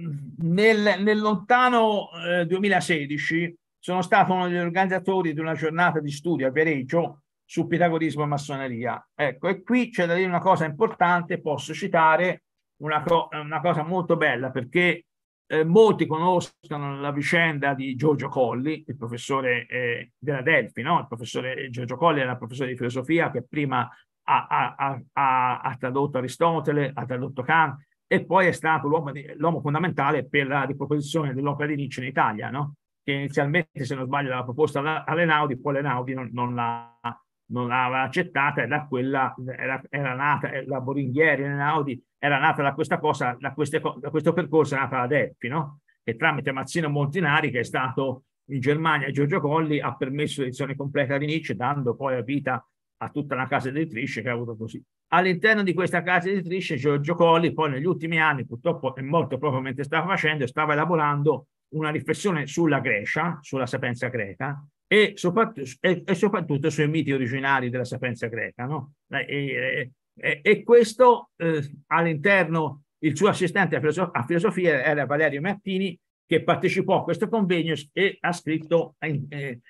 Nel, nel lontano eh, 2016 sono stato uno degli organizzatori di una giornata di studio a Viareggio su pitagorismo e massoneria. Ecco, e qui c'è da dire una cosa importante, posso citare una, co una cosa molto bella perché eh, molti conoscono la vicenda di Giorgio Colli, il professore eh, della Delfi, no? il professore eh, Giorgio Colli era professore di filosofia che prima ha, ha, ha, ha tradotto Aristotele, ha tradotto Kant e poi è stato l'uomo, di, l'uomo fondamentale per la riproposizione dell'opera di Nietzsche in Italia, no? che inizialmente, se non sbaglio, l'ha proposta all'Enaudi, poi l'Enaudi non, non l'ha non l'aveva accettata e da quella era, era nata eh, la Boringhieri, Audi, era nata da questa cosa, da, queste, da questo percorso è nata la Delpi, no? che tramite Mazzino Montinari, che è stato in Germania Giorgio Colli, ha permesso l'edizione completa di Nietzsche, dando poi a vita a tutta la casa editrice che ha avuto così. All'interno di questa casa editrice Giorgio Colli poi negli ultimi anni, purtroppo è morto proprio mentre stava facendo, stava elaborando una riflessione sulla Grecia, sulla sapienza greca, e soprattutto, e, e soprattutto sui miti originari della sapienza greca. No? E, e, questo eh, all'interno, il suo assistente a, filosof- a, filosofia era Valerio Mattini, che partecipò a questo convegno e ha scritto eh, eh,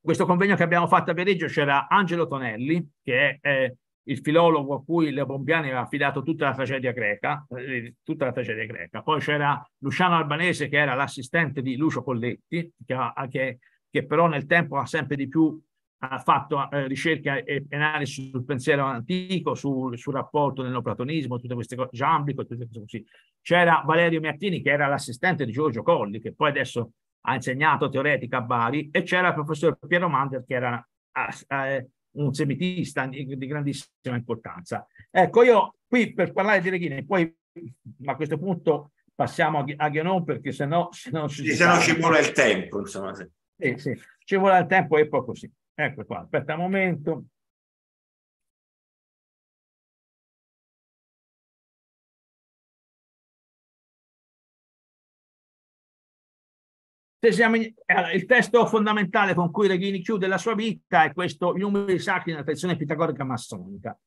questo convegno che abbiamo fatto a Vereggio c'era Angelo Tonelli, che è eh, il filologo a cui Leo Pompiani aveva affidato tutta la tragedia greca, eh, tutta la tragedia greca. Poi c'era Luciano Albanese, che era l'assistente di Lucio Colletti, che, che che però nel tempo ha sempre di più ha fatto eh, ricerca e, e analisi sul pensiero antico, sul, sul rapporto del neoplatonismo, tutte queste cose, Giamblico, tutte queste cose C'era Valerio Miattini che era l'assistente di Giorgio Colli, che poi adesso ha insegnato teoretica a Bari, e c'era il professor Piero Mander che era ah, eh, un semitista di, di, grandissima importanza. Ecco, io qui per parlare di Reghini, poi a questo punto passiamo a, a Ghenon perché sennò, no, se non ci, se ci vuole il tempo,
insomma. Se... Sì,
sì, ci vuole il tempo e poi così. Ecco qua, aspetta un momento. il testo fondamentale con cui Reghini chiude la sua vita è questo Gli numeri sacri nella tradizione pitagorica massonica.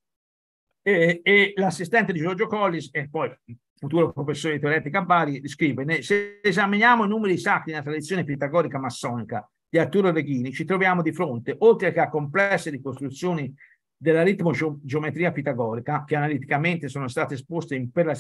E, e l'assistente di Giorgio Collis, e poi futuro professore di teoretica a Bari, scrive, se esaminiamo i numeri sacri nella tradizione pitagorica massonica di Arturo Reghini, ci troviamo di fronte, oltre che a complesse ricostruzioni della ritmo-geometria pitagorica, che analiticamente sono state esposte per la,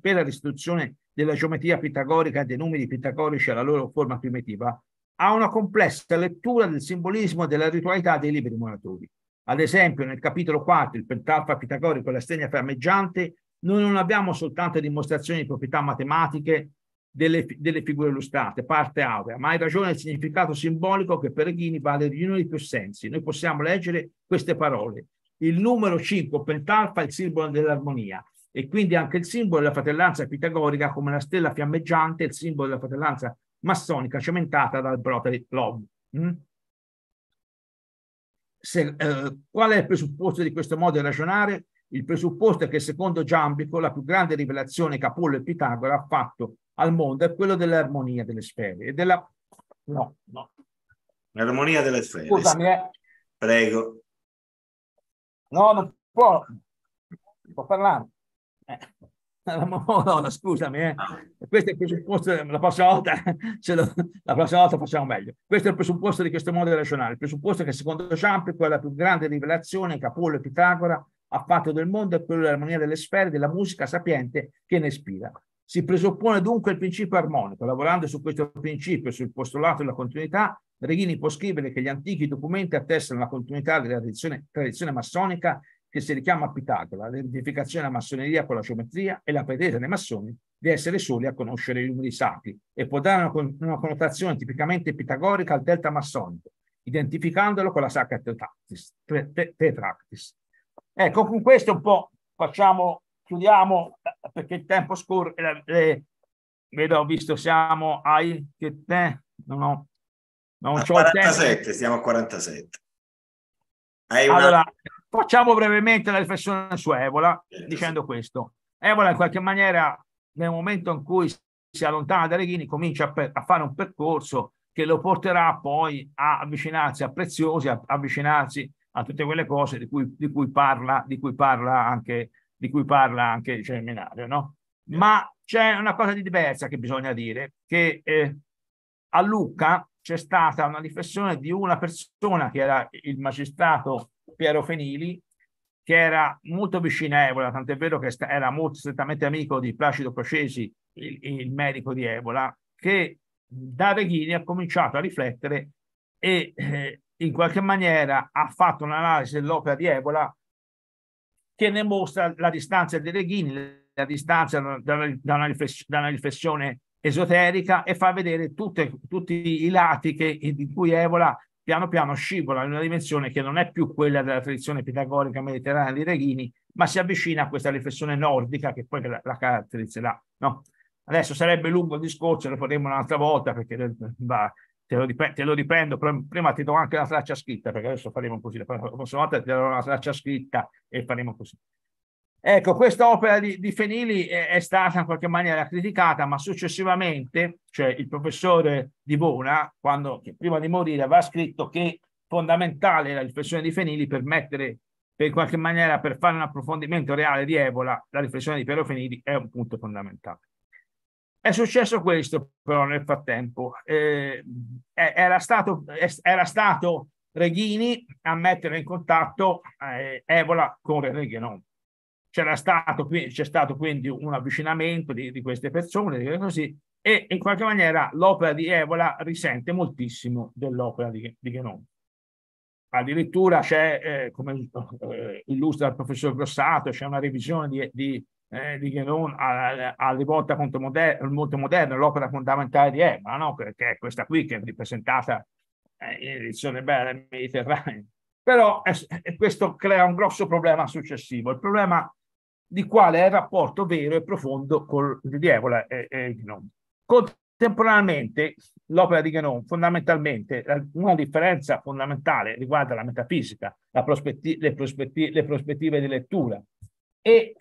per la restituzione della geometria pitagorica e dei numeri pitagorici alla loro forma primitiva, a una complessa lettura del simbolismo e della ritualità dei libri moratori. Ad esempio, nel capitolo 4, il pentalfa pitagorico e la stella fiammeggiante, noi non abbiamo soltanto dimostrazioni di proprietà matematiche delle, delle figure illustrate, parte aurea, ma hai ragione del significato simbolico che per Ghini vale di uno dei più sensi. Noi possiamo leggere queste parole. Il numero 5, Pentalfa, è il simbolo dell'armonia e quindi anche il simbolo della fratellanza pitagorica come la stella fiammeggiante, il simbolo della fratellanza massonica cementata dal Rotary Club. Mm? Se, eh, qual è il presupposto di questo modo di ragionare? Il presupposto è che secondo Giambico la più grande rivelazione che Apollo e Pitagora ha fatto al mondo è quello dell'armonia delle sfere e della... No,
no. L'armonia delle sfere. Scusami, eh. Prego.
No, non può, non può parlare. Eh. No, no, scusami, eh. Ah. questo è il presupposto, eh, la prossima, volta, lo, la prossima volta facciamo meglio. Questo è il presupposto di questo modo di ragionare. il presupposto è che secondo Giambico è la più grande rivelazione che Apollo e Pitagora ha fatto del mondo e quello dell'armonia delle sfere della musica sapiente che ne ispira. Si presuppone dunque il principio armonico. Lavorando su questo principio, sul postulato della continuità, Reghini può scrivere che gli antichi documenti attestano la continuità della tradizione, tradizione massonica che si richiama a Pitagora, l'identificazione della massoneria con la geometria e la pretesa dei massoni di essere soli a conoscere i numeri sacri e può dare una, una connotazione tipicamente pitagorica al delta massonico, identificandolo con la sacra tetractis. Te, te, tetractis. Ecco, con questo un po' facciamo, chiudiamo perché il tempo scorre. Eh, vedo, ho visto, siamo ai che te, non ho,
non a 47, siamo a 47. Hai allora, una...
facciamo brevemente la riflessione su Evola eh, dicendo sì. questo. Evola in qualche maniera nel momento in cui si allontana da Reghini comincia a, per, a fare un percorso che lo porterà poi a avvicinarsi a Preziosi, a avvicinarsi a tutte quelle cose di cui, di cui, parla, di cui parla anche, di cui parla anche cioè, il seminario. No? Ma c'è una cosa di diversa che bisogna dire, che eh, a Lucca c'è stata una riflessione di una persona che era il magistrato Piero Fenili, che era molto vicino a Ebola, tant'è vero che era molto strettamente amico di Placido Crocesi, il, il medico di Ebola, che da Reghini ha cominciato a riflettere e eh, in qualche maniera ha fatto un'analisi dell'opera di Evola che ne mostra la distanza di Reghini, la distanza da una, da una, riflessione, esoterica e fa vedere tutte, tutti i lati che, di cui Evola piano piano scivola in una dimensione che non è più quella della tradizione pitagorica mediterranea di Reghini, ma si avvicina a questa riflessione nordica che poi la, la caratterizzerà. No? Adesso sarebbe lungo il discorso, lo faremo un'altra volta perché eh, va, te lo, te lo riprendo, prima ti do anche la traccia scritta, perché adesso faremo così, la prossima volta ti darò la traccia scritta e faremo così. Ecco, questa opera di, di Fenili è, è, stata in qualche maniera criticata, ma successivamente, cioè il professore di Bona, quando, prima di morire, aveva scritto che fondamentale la riflessione di Fenili per mettere, per in qualche maniera, per fare un approfondimento reale di Ebola, la riflessione di Piero Fenili è un punto fondamentale. È successo questo però nel frattempo. Eh, era, stato, era, stato, Reghini a mettere in contatto eh, Evola con René Guénon. C'era stato, c'è stato quindi un avvicinamento di, di queste persone così, e in qualche maniera l'opera di Evola risente moltissimo dell'opera di, di Guénon. Addirittura c'è, eh, come eh, illustra il professor Grossato, c'è una revisione di, di eh, di Guénon a, a rivolta contro moder- molto moderna, l'opera fondamentale di Ebra, no? che, è questa qui che è ripresentata eh, in edizione bella Mediterraneo. Però eh, questo crea un grosso problema successivo, il problema di quale è il rapporto vero e profondo con Evola e, e Guénon. Contemporaneamente, l'opera di Guénon, fondamentalmente, una differenza fondamentale riguarda la metafisica, la prospetti- le, prospetti- le prospettive di lettura e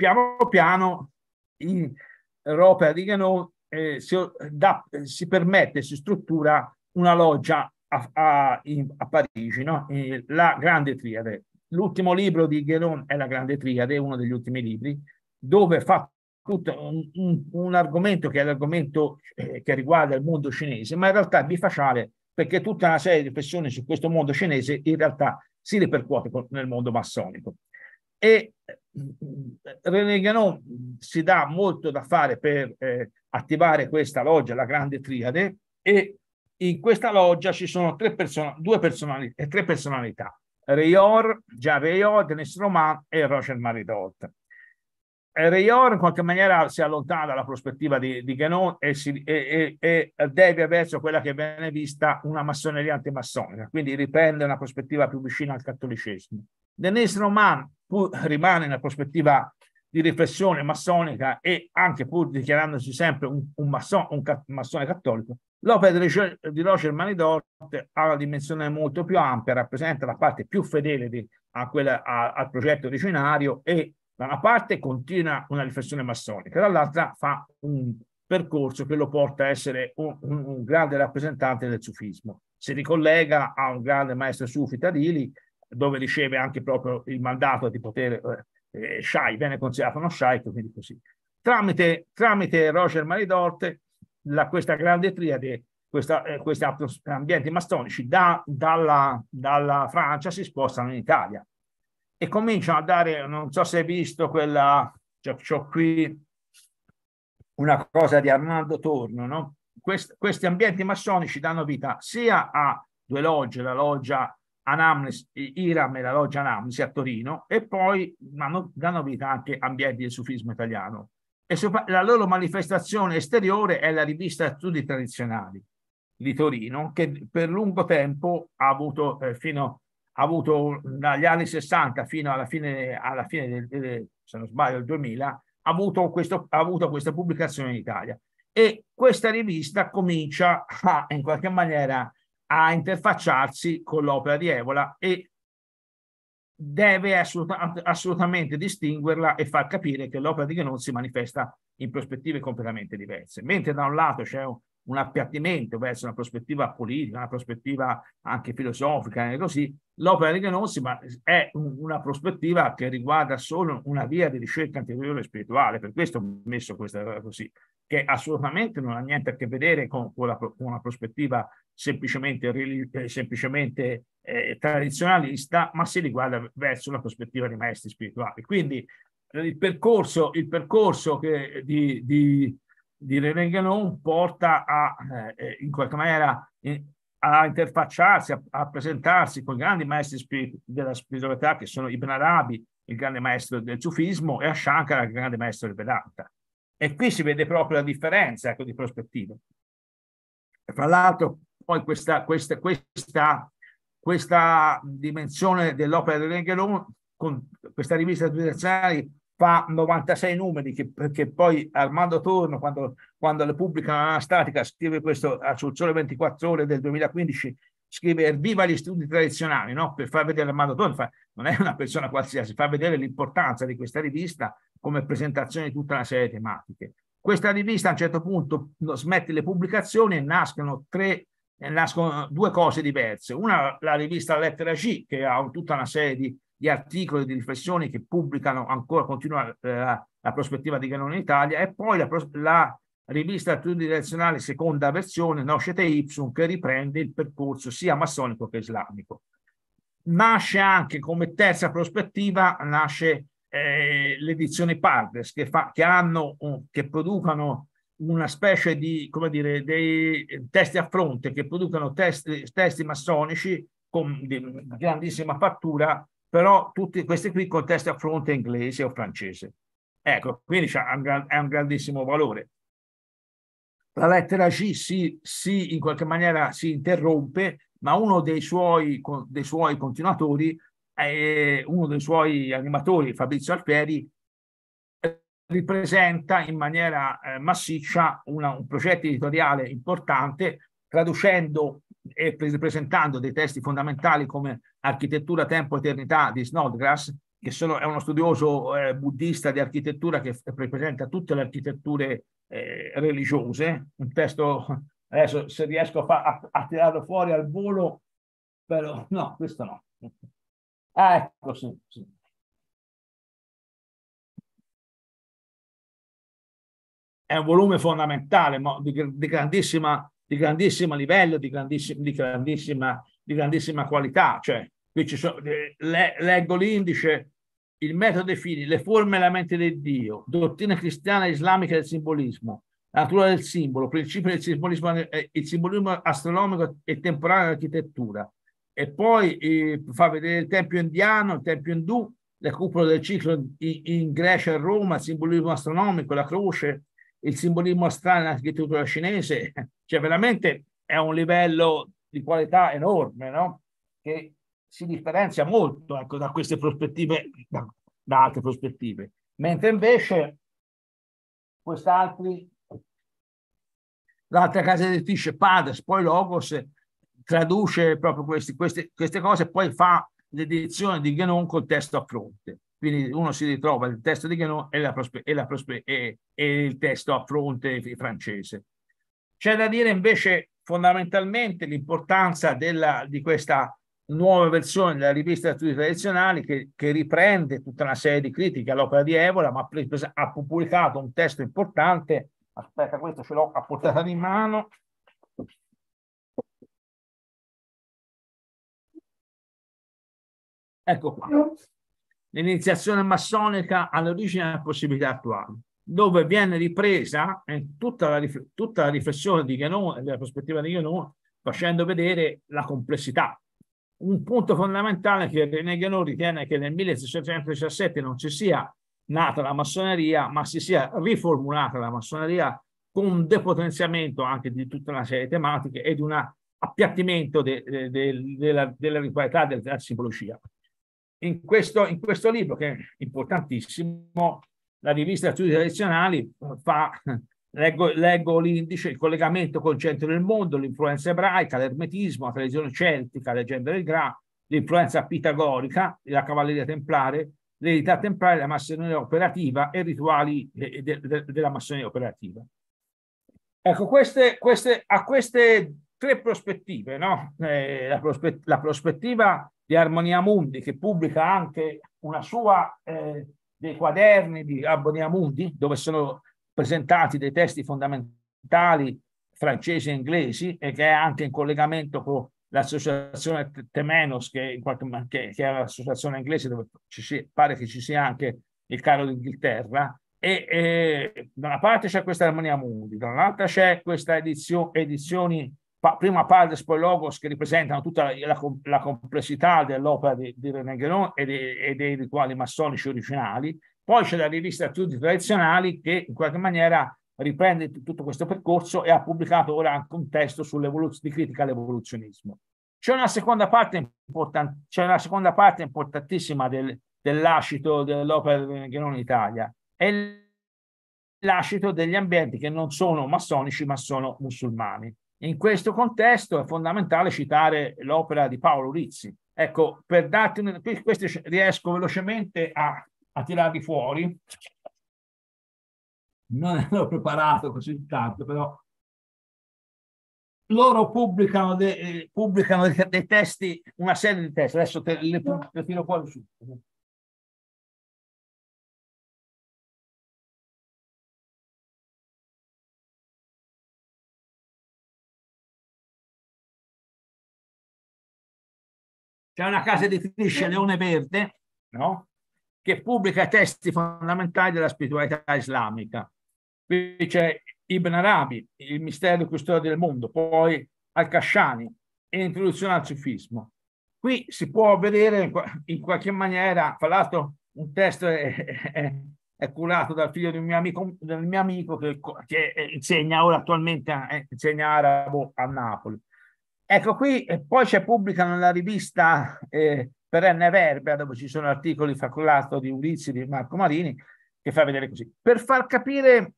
piano piano in Europa di Renault eh, si, da, si, permette, si struttura una loggia a, a, in, a Parigi, no? Eh, la Grande Triade. L'ultimo libro di Guénon è la Grande Triade, uno degli ultimi libri, dove fa tutto un, un, un argomento che è l'argomento eh, che riguarda il mondo cinese, ma in realtà è bifasciale perché tutta una serie di riflessioni su questo mondo cinese in realtà si ripercuote nel mondo massonico. E Mm, mm, mm. René Ganon si dà molto da fare per eh, attivare questa loggia, la grande triade, e in questa loggia ci sono tre person- due personali- e eh, tre personalità, Rayor, Jean Rayor, Denis Roman e Roger Maridot. Eh, Rayor in qualche maniera si allontana dalla prospettiva di, di Ganon e, si, e, e, e devia verso quella che viene vista una massoneria antimassonica, quindi riprende una prospettiva più vicina al cattolicesimo. Denise Roman, pur rimane nella prospettiva di riflessione massonica e anche pur dichiarandosi sempre un, un, masso, un ca- massone cattolico, l'opera di Roger Manidotte ha una dimensione molto più ampia, rappresenta la parte più fedele di, a quella, a, al progetto originario e da una parte continua una riflessione massonica, dall'altra fa un percorso che lo porta a essere un, un grande rappresentante del sufismo. Si ricollega a un grande maestro sufi, Tadili, dove riceve anche proprio il mandato di poter, eh, eh Shai viene considerato uno Shaik, quindi così. Tramite, tramite Roger Maridort, la, questa grande triade, questa, eh, questi ambienti mastonici da, dalla, dalla Francia si spostano in Italia e cominciano a dare, non so se hai visto quella, ho qui una cosa di Armando Torno, no? Quest, questi ambienti massonici danno vita sia a due logge, la loggia Anamnesi, Iram e la loggia Anamnesi a Torino e poi danno vita anche Ambienti del Sufismo Italiano. E la loro manifestazione esteriore è la rivista Studi Tradizionali di Torino, che per lungo tempo ha avuto, eh, fino, ha avuto dagli anni 60 fino alla fine, alla fine del, del, se non sbaglio, del 2000, ha avuto, questo, ha avuto questa pubblicazione in Italia. E questa rivista comincia a, in qualche maniera, a interfacciarsi con l'opera di Evola e deve assolut- assolutamente distinguerla e far capire che l'opera di Gnonzi si manifesta in prospettive completamente diverse. Mentre da un lato c'è un, un appiattimento verso una prospettiva politica, una prospettiva anche filosofica e così, l'opera di Gnonzi è un, una prospettiva che riguarda solo una via di ricerca anteriore spirituale, per questo ho messo questa cosa così, che assolutamente non ha niente a che vedere con, con, la, con una prospettiva semplicemente, eh, semplicemente eh, tradizionalista, ma si riguarda verso una prospettiva di maestri spirituali. Quindi eh, il percorso, il percorso che, eh, di, di, di René Ganon porta a, eh, in qualche maniera, a interfacciarsi, a, a, presentarsi con i grandi maestri spiritu- della spiritualità che sono Ibn Arabi, il grande maestro del sufismo, e a Shankara, il grande maestro del Vedanta. E qui si vede proprio la differenza ecco, di prospettiva. Fra l'altro, poi questa, questa, questa, questa dimensione dell'opera di Rengelon, con questa rivista internazionale fa 96 numeri che, che poi Armando Torno quando, quando le pubblica l'anastatica scrive questo sul Sole 24 Ore del 2015 scrive viva gli studi tradizionali no? per far vedere Armando Torno fa, non è una persona qualsiasi fa vedere l'importanza di questa rivista come presentazione di tutta una serie di tematiche questa rivista a un certo punto smette le pubblicazioni e nascono tre nascono due cose diverse. Una, la rivista Lettera C, che ha tutta una serie di, di articoli, di riflessioni che pubblicano ancora, continua eh, la prospettiva di Canon Italia, e poi la, la rivista tridirezionale seconda versione, Noscete Ipsum, che riprende il percorso sia massonico che islamico. Nasce anche come terza prospettiva, nasce eh, l'edizione Pardes, che, fa, che, hanno, che producano una specie di, come dire, dei eh, testi a fronte che producano testi, testi massonici con grandissima fattura, però tutti questi qui con testi a fronte inglese o francese. Ecco, quindi c'è un, è un grandissimo valore. La lettera G si, si, in qualche maniera si interrompe, ma uno dei suoi, dei suoi continuatori, uno dei suoi animatori, Fabrizio Alferi, ripresenta in maniera eh, massiccia una, un progetto editoriale importante, traducendo e ripresentando dei testi fondamentali come Architettura, Tempo, Eternità di Snodgrass, che sono, è uno studioso eh, buddista di architettura che rappresenta tutte le architetture eh, religiose, un testo, adesso se riesco a, fa, a, a tirarlo fuori al volo, però
no, questo no. Ah, ecco, sì, sì.
è un volume fondamentale di, di, grandissima, di grandissimo livello, di grandissima, di grandissima, di grandissima qualità. Cioè, qui ci sono, eh, le, leggo l'indice, il metodo dei fini, le forme e la mente del Dio, dottrina cristiana e islamica del simbolismo, natura del simbolo, principio del simbolismo, eh, il simbolismo astronomico e temporale dell'architettura. E poi eh, fa vedere il tempio indiano, il tempio indù, le cupole del ciclo in, in Grecia e Roma, il simbolismo astronomico, la croce, il simbolismo strano nell'architettura cinese, cioè veramente è un livello di qualità enorme, no? Che si differenzia molto ecco, da queste prospettive, da, da altre prospettive. Mentre invece quest'altri, l'altra casa editrice Pades, poi Logos, traduce proprio questi, queste, queste cose e poi fa l'edizione di Genon col testo a fronte. Quindi uno si ritrova il testo di Guénon e, la prospe- e, la prospe- e, e il testo a fronte francese. C'è da dire invece fondamentalmente l'importanza della, di questa nuova versione della rivista di studi tradizionali che, che, riprende tutta una serie di critiche all'opera di Evola, ma ha pubblicato un testo importante. Aspetta, questo ce l'ho a portata di mano. Ecco qua l'iniziazione massonica all'origine della possibilità attuale, dove viene ripresa eh, tutta la, rif tutta la riflessione di Guénon e della prospettiva di Guénon, facendo vedere la complessità. Un punto fondamentale che René Guénon ritiene che nel 1617 non ci sia nata la massoneria, ma si sia riformulata la massoneria con un depotenziamento anche di tutta una serie di tematiche ed un appiattimento de de de della, della ritualità della simbologia in questo, in questo libro, che è importantissimo, la rivista Studi Tradizionali fa, leggo, leggo l'indice, il collegamento con il centro del mondo, l'influenza ebraica, l'ermetismo, la tradizione celtica, la leggenda del Gra, l'influenza pitagorica, la cavalleria templare, l'eredità templare, la massoneria operativa e i rituali de, de, de, della massoneria operativa. Ecco, queste, queste, a queste tre prospettive, no? eh, la, prospett la, prospettiva di Armonia Mundi che pubblica anche una sua eh, dei quaderni di Armonia Mundi dove sono presentati dei testi fondamentali francesi e inglesi e che è anche in collegamento con l'associazione Temenos che, in qualche, che, che è l'associazione inglese dove ci, pare che ci sia anche il caro d'Inghilterra e, e, eh, da una parte c'è questa Armonia Mundi, dall'altra c'è questa edizione, edizioni pa- prima Pardes, poi Logos, che ripresentano tutta la, la, la complessità dell'opera di, di René Guéron e, de, e dei rituali massonici originali. Poi c'è la rivista Studi Tradizionali che in qualche maniera riprende t- tutto questo percorso e ha pubblicato ora anche un testo di critica all'evoluzionismo. C'è una seconda parte, important- c'è una seconda parte importantissima del, dell'ascito dell'opera di René Guéron in Italia. È l'ascito degli ambienti che non sono massonici ma sono musulmani. In questo contesto è fondamentale citare l'opera di Paolo Rizzi. Ecco, per darti un... queste riesco velocemente a, a tirarli fuori. Non l'ho preparato così tanto, però
loro pubblicano, de, eh, pubblicano dei testi, una serie di testi, adesso te, le, le tiro fuori subito.
C'è una casa editrice Leone Verde, no? Che pubblica testi fondamentali della spiritualità islamica. Qui c'è Ibn Arabi, il mistero custode del mondo, poi Al-Kashani, e introduzione al sufismo. Qui si può vedere in qualche maniera, fra l'altro un testo è, è, è, curato dal figlio di un mio amico, del mio amico che, che insegna ora attualmente, eh, insegna arabo a Napoli. Ecco qui, e poi c'è pubblicato nella rivista eh, Perenne Verbia, dove ci sono articoli facollato di Ulissi, di Marco Marini, che fa vedere così. Per far capire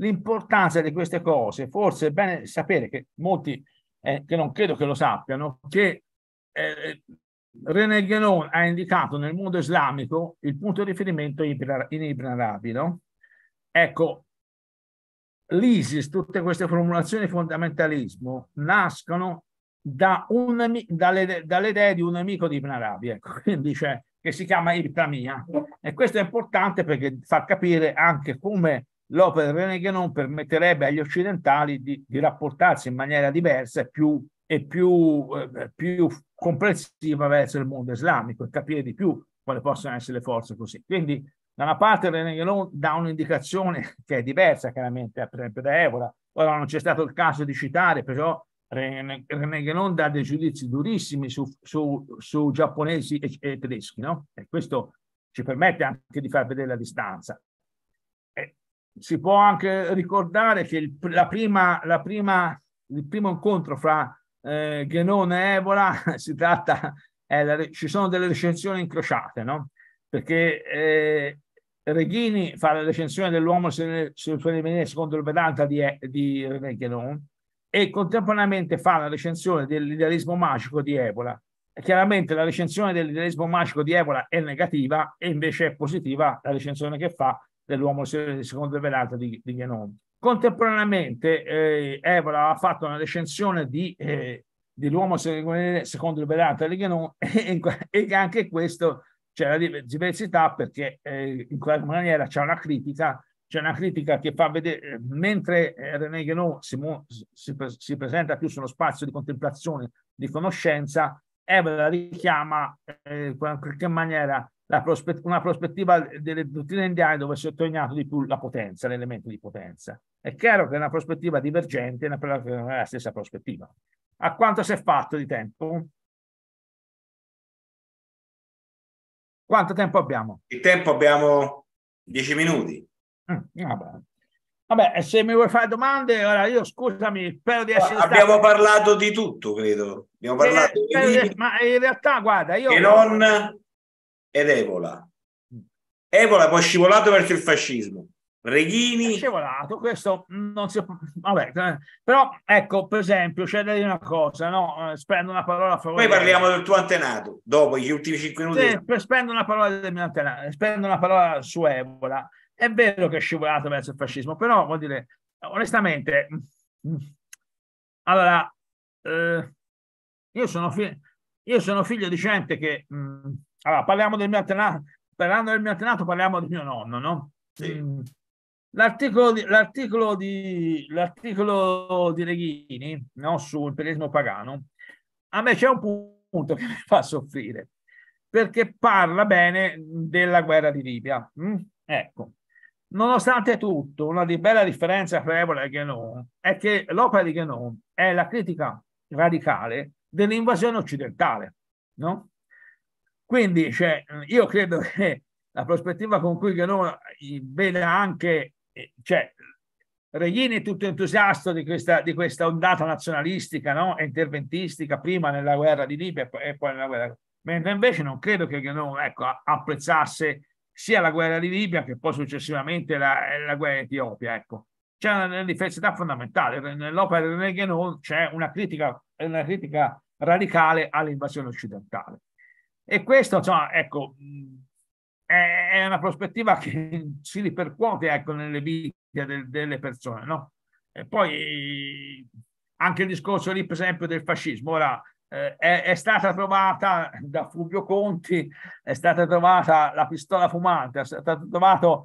l'importanza di queste cose, forse è bene sapere che molti, eh, che non credo che lo sappiano, che eh, René Guénon ha indicato nel mondo islamico il punto di riferimento in Ibn Arabi, no? Ecco, l'ISIS, tutte queste formulazioni di fondamentalismo nascono da un, dalle, dalle, idee di un amico di Ibn Arabi, ecco. quindi c'è, che si chiama Ibtamia. E questo è importante perché fa capire anche come l'opera di René Guénon permetterebbe agli occidentali di, di, rapportarsi in maniera diversa e più, e più, eh, più comprensiva verso il mondo islamico e capire di più quali possono essere le forze così. Quindi da una parte René Guénon dà un'indicazione che è diversa chiaramente per esempio da Evola, ora non c'è stato il caso di citare, però René Guénon dà dei giudizi durissimi su, su, su giapponesi e, e, tedeschi, no? E questo ci permette anche di far vedere la distanza. E si può anche ricordare che il, la prima, la prima, il primo incontro fra eh, Guénon e Evola si tratta, eh, la, ci sono delle recensioni incrociate, no? perché eh, Reghini fa la recensione dell'uomo sulle sue divenire secondo il Vedanta di, di René Guénon e contemporaneamente fa la recensione dell'idealismo magico di Evola. Chiaramente la recensione dell'idealismo magico di Evola è negativa e invece è positiva la recensione che fa dell'uomo secondo il Vedanta di, di Guénon. Contemporaneamente eh, Evola ha fatto una recensione di eh, dell'uomo secondo il Vedanta di Guénon e, e anche questo c'è la diversità perché eh, in qualche maniera c'è una critica, c'è una critica che fa vedere, eh, mentre eh, René Guénon si, si, si, presenta più sullo spazio di contemplazione, di conoscenza, Evela richiama eh, in qualche maniera prospett una prospettiva delle dottrine indiane dove si è sottolineato di più la potenza, l'elemento di potenza. È chiaro che è una prospettiva divergente, ma è la stessa prospettiva. A quanto si è fatto di tempo?
Quanto tempo abbiamo? Il tempo abbiamo
dieci minuti.
Mm, eh, vabbè. Vabbè, se mi vuoi fare domande, ora io scusami, spero di essere. Abbiamo stato... parlato
di tutto, credo. Abbiamo parlato eh,
di... Di... Ma in realtà, guarda, io. E non
ed Evola. Mm. Evola poi scivolato verso il fascismo. Reghini.
È scivolato, questo non si vabbè, eh, però ecco, per esempio, c'è da dire una cosa, no? Eh, spendo una parola a favore. Poi parliamo del
tuo antenato, dopo gli ultimi cinque minuti. Sì,
spendo una parola del mio antenato, spendo una parola su Ebola. È vero che è scivolato verso il fascismo, però vuol dire, onestamente, mm, allora, eh, io, sono fi- io sono figlio di gente che, mh, mm, allora, parliamo del mio antenato, parlando del mio antenato parliamo del mio nonno, no? Sì. Mh, mm, L'articolo di, l'articolo di, l'articolo di Reghini no, sull'imperismo pagano, a me c'è un punto che mi fa soffrire, perché parla bene della guerra di Libia. Mm? Ecco, nonostante tutto, una di bella differenza tra Evola e Guénon è che l'opera di Guénon è la critica radicale dell'invasione occidentale, no? Quindi cioè, io credo che la prospettiva con cui Guénon eh, veda anche cioè, Reghini è tutto entusiasta di questa, di questa ondata nazionalistica no? e interventistica, prima nella guerra di Libia e poi nella guerra. Mentre invece non credo che Ghenon ecco, apprezzasse sia la guerra di Libia che poi successivamente la, la guerra in Etiopia. Ecco. C'è una, una differenza fondamentale. Nell'opera di Reghini c'è una critica, una critica radicale all'invasione occidentale. E questo, insomma, ecco, è una prospettiva che si ripercuote ecco, nelle vite del, delle persone. No? E poi anche il discorso lì, per esempio, del fascismo. Ora, eh, è, è, stata trovata da Fulvio Conti, è stata trovata la pistola fumante, è stata trovata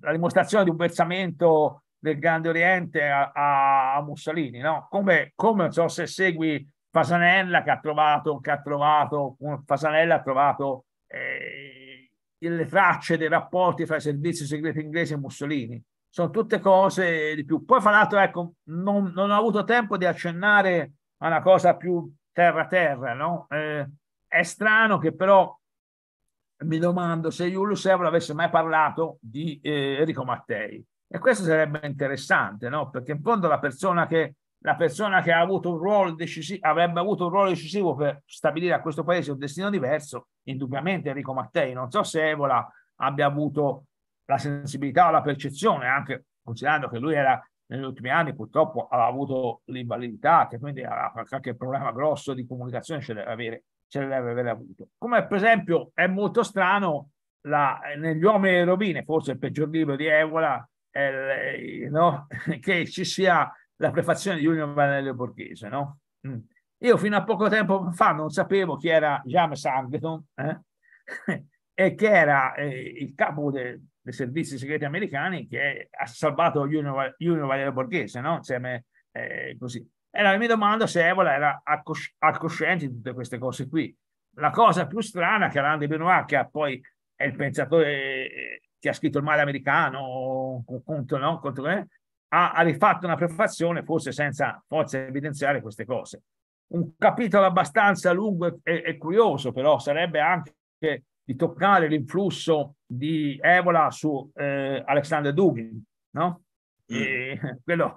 la dimostrazione di un versamento del Grande Oriente a, a Mussolini, no? Come, come so se segui Fasanella che ha trovato, che ha trovato, Fasanella ha trovato eh, le tracce dei rapporti fra i servizi segreti inglesi e Mussolini. Sono tutte cose di più. Poi, fra l'altro, ecco, non, non ho avuto tempo di accennare a una cosa più terra-terra, no? Eh, è strano che però mi domando se Julius Evola avesse mai parlato di eh, Enrico Mattei. E questo sarebbe interessante, no? Perché in fondo la persona che la persona che ha avuto un ruolo decisivo, avrebbe avuto un ruolo decisivo per stabilire a questo paese un destino diverso, indubbiamente Enrico Mattei. Non so se Evola abbia avuto la sensibilità o la percezione, anche considerando che lui era negli ultimi anni purtroppo aveva avuto l'invalidità, che quindi aveva qualche problema grosso di comunicazione, ce deve avere, ce deve avere avuto. Come per esempio è molto strano la, negli uomini e le rovine, forse il peggior libro di Evola, eh, no? che ci sia la prefazione di Giulio Vanello Borghese, no? Mm. Io fino a poco tempo fa non sapevo chi era James Angleton eh? e che era eh, il capo de, dei servizi segreti americani che ha salvato Giulio Junior Valerio Borghese, no? Insieme, eh, così. E allora mi domando se Evola era al, cosci al cosciente di tutte queste cose qui. La cosa più strana è che Alain de Benoit, che poi è il pensatore eh, che ha scritto il male americano, conto, no? Conto, eh? ha, rifatto una prefazione, forse senza forse evidenziare queste cose. Un capitolo abbastanza lungo e, e curioso, però, sarebbe anche di toccare l'influsso di Evola su eh, Alexander Dugin, no? Mm. E, quello,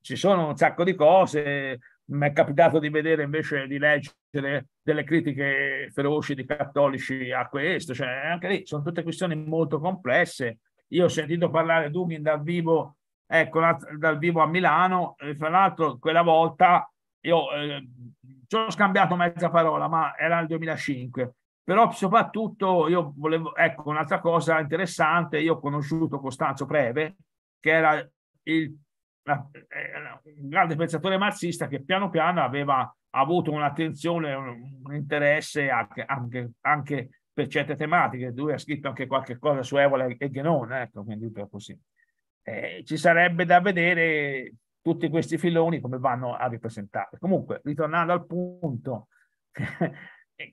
ci sono un sacco di cose, mi è capitato di vedere invece di leggere delle critiche feroci di cattolici a questo, cioè anche lì sono tutte questioni molto complesse. Io ho sentito parlare Dugin dal vivo ecco, dal vivo a Milano, e eh, fra l'altro quella volta io eh, ci ho scambiato mezza parola, ma era il 2005. Però soprattutto io volevo, ecco, un'altra cosa interessante, io ho conosciuto Costanzo Preve, che era il, la, un grande pensatore marxista che piano piano aveva avuto un'attenzione, un interesse anche, anche, anche per certe tematiche. Lui ha scritto anche qualche cosa su Evola e Genone ecco, quindi così eh, ci sarebbe da vedere tutti questi filoni come vanno a ripresentare. Comunque, ritornando al punto,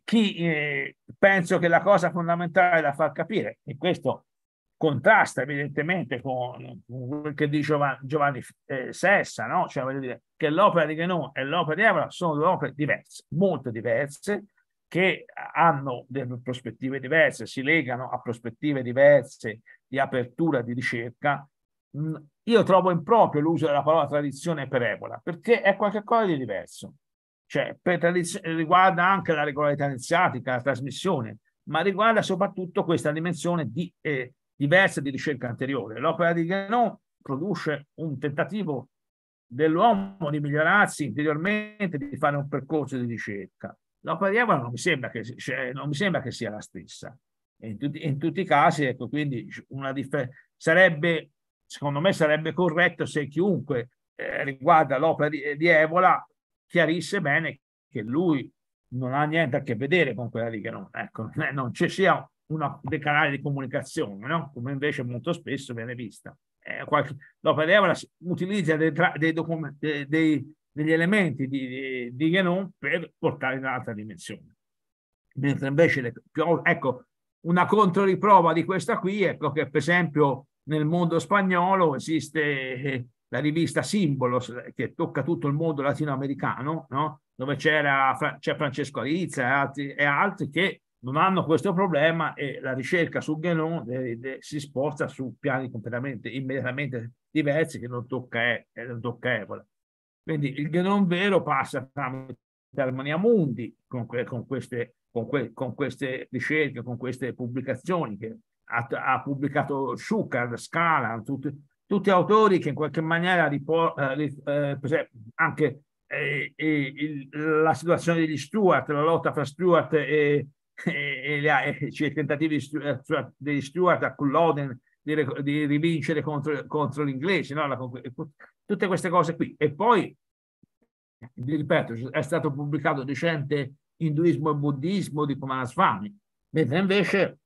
chi eh, penso che la cosa fondamentale da far capire, e questo contrasta evidentemente con, quel che dice Giovanni, eh, Sessa, no? cioè voglio dire che l'opera di Guénon e l'opera di Evola sono due opere diverse, molto diverse, che hanno delle prospettive diverse, si legano a prospettive diverse di apertura di ricerca Mm, io trovo improprio l'uso della parola tradizione per perevola, perché è qualcosa di diverso. Cioè, tradiz- riguarda anche la regolarità iniziatica, la trasmissione, ma riguarda soprattutto questa dimensione di, eh, diversa di ricerca anteriore. L'opera di Guénon produce un tentativo dell'uomo di migliorarsi interiormente, di fare un percorso di ricerca. L'opera di Evola non mi sembra che, cioè, mi sembra che sia la stessa. In tutti, in tutti, i casi, ecco, quindi dif- sarebbe secondo me sarebbe corretto se chiunque eh, riguarda l'opera di, di, Evola chiarisse bene che lui non ha niente a che vedere con quella di Ganon, ecco, non ci sia una, dei canali di comunicazione, no? come invece molto spesso viene vista. Eh, qualche, l'opera di Evola utilizza dei, dei documenti, dei, degli elementi di, di, di Ganon per portare in un'altra dimensione. Mentre invece, le, più, ecco, una controriprova di questa qui, ecco che per esempio nel mondo spagnolo esiste eh, la rivista Simbolos che tocca tutto il mondo latinoamericano, no? dove c'era, c'è Francesco Arizza e altri, e altri, che non hanno questo problema e la ricerca su Guénon eh, eh, si sposta su piani completamente, immediatamente diversi che non tocca, e, non tocca Evola. Quindi il Guénon vero passa tramite Armonia Mundi con, con, queste, con, que, con queste ricerche, con queste pubblicazioni che ha, ha pubblicato Schuckard, Scala, tutti, tutti, autori che in qualche maniera riportano eh, eh anche eh, eh, il, la situazione degli Stuart, la lotta fra Stuart e, e, e, cioè, i tentativi eh, cioè, degli Stuart a Culloden di, di, rivincere contro, contro gli inglesi, no? la, tutte queste cose qui. E poi, vi ripeto, è stato pubblicato di recente Induismo e Buddismo di Kumaraswamy, mentre invece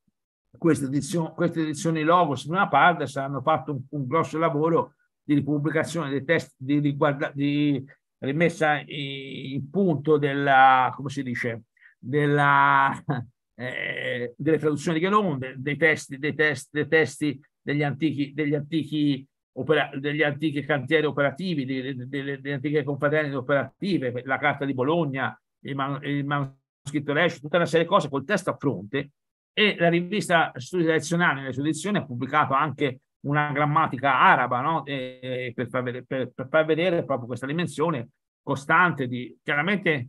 queste edizioni, queste edizioni Logos in una parte hanno fatto un, un, grosso lavoro di ripubblicazione dei testi, di, riguarda, di rimessa in punto della, come si dice, della, eh, delle traduzioni di Gelon, de, dei, testi, dei, test, dei testi degli antichi, degli antichi, opera, degli antichi cantieri operativi, delle, delle, delle antiche confraternite operative, la Carta di Bologna, il, man, il manoscritto Resci, tutta una serie di cose col testo a fronte e la rivista Studi Tradizionali nelle sue edizioni ha pubblicato anche una grammatica araba no? e, per, far vedere, per, per, far vedere, proprio questa dimensione costante di chiaramente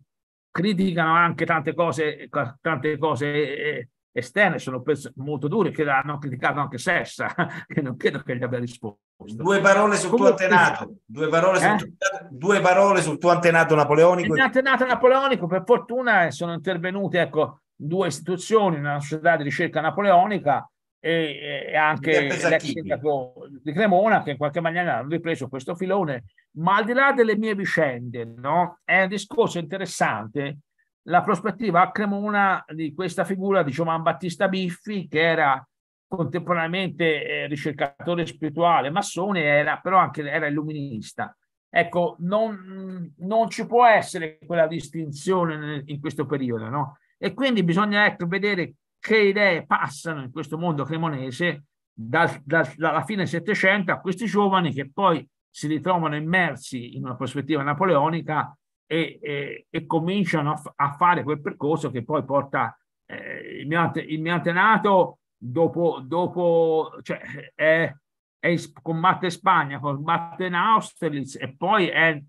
criticano anche tante cose, tante cose esterne, sono molto dure che hanno criticato anche Sessa,
che non credo che gli abbia risposto. Due parole sul Comunque, tuo antenato, due parole, eh? sul, due parole, sul tuo antenato napoleonico. Il
antenato napoleonico per fortuna sono intervenute ecco, due istituzioni, una società di ricerca napoleonica e, e anche l'ex sindaco di Cremona che in qualche maniera hanno ripreso questo filone. Ma al di là delle mie vicende, no? è un discorso interessante la prospettiva a Cremona di questa figura di Giovan Battista Biffi che era contemporaneamente eh, ricercatore spirituale, massone, era, però anche era illuminista. Ecco, non, non, ci può essere quella distinzione in questo periodo, no? E quindi bisogna ecco, vedere che idee passano in questo mondo cremonese dal, dal, dalla fine Settecento a questi giovani che poi si ritrovano immersi in una prospettiva napoleonica e, e, e cominciano a, f- a, fare quel percorso che poi porta eh, il, mio ante, il, mio antenato dopo, dopo cioè, è, è, combatte Spagna, combatte in Austerlitz e poi è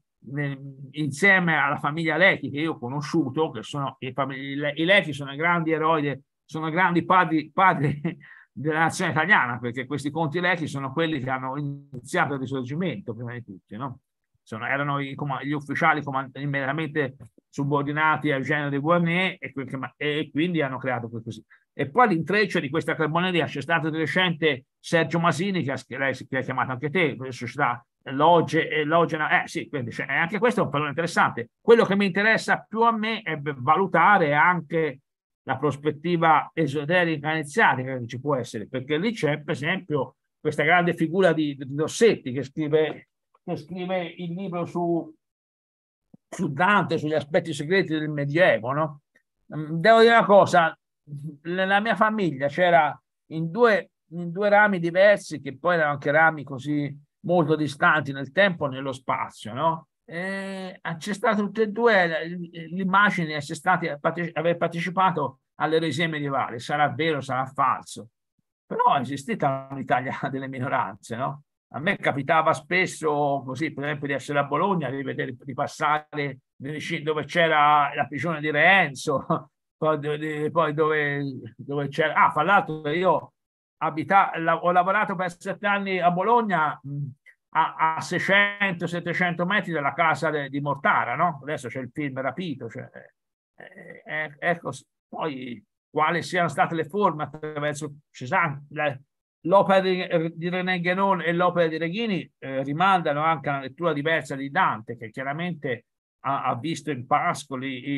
insieme alla famiglia Lechi che io ho conosciuto, che sono i, i Lechi sono grandi eroi, sono grandi padri, padri della nazione italiana, perché questi conti Lechi sono quelli che hanno iniziato il risorgimento prima di tutti, no? sono, erano i, gli ufficiali immediatamente subordinati a Eugenio de Guarnier e, e, quindi hanno creato quel così. E poi l'intreccio di questa carboneria c'è stato di recente Sergio Masini, che, che l'hai chiamato anche te, società Loge, eh, logena, eh sì, quindi cioè, eh, anche questo è un pallone interessante. Quello che mi interessa più a me è valutare anche la prospettiva esoterica iniziale che ci può essere, perché lì c'è per esempio questa grande figura di, di Dossetti che scrive, che scrive il libro su, su Dante, sugli aspetti segreti del Medioevo. No? Mm, devo dire una cosa, nella mia famiglia c'era in due, in due rami diversi, che poi erano anche rami così molto distanti nel tempo e nello spazio, no? Eh, stata tutte e due l'immagine accestati aver partecipato alle all'eresia medievali, sarà vero, sarà falso, però è esistita un'Italia delle minoranze, no? A me capitava spesso, così, per esempio, di essere a Bologna, di, vedere, di passare dove c'era la prigione di Renzo, poi dove, dove c'era... Ah, fra l'altro io abita- ho lavorato per sette anni a Bologna a, a 600-700 metri dalla casa de, di Mortara, no? Adesso c'è il film Rapito, cioè,
eh,
eh, eh ecco, poi quali siano state le forme attraverso Cézanne, l'opera di, di René Guénon e l'opera di Reghini eh, rimandano anche a una lettura diversa di Dante, che chiaramente ha, ha visto in Pascoli, i,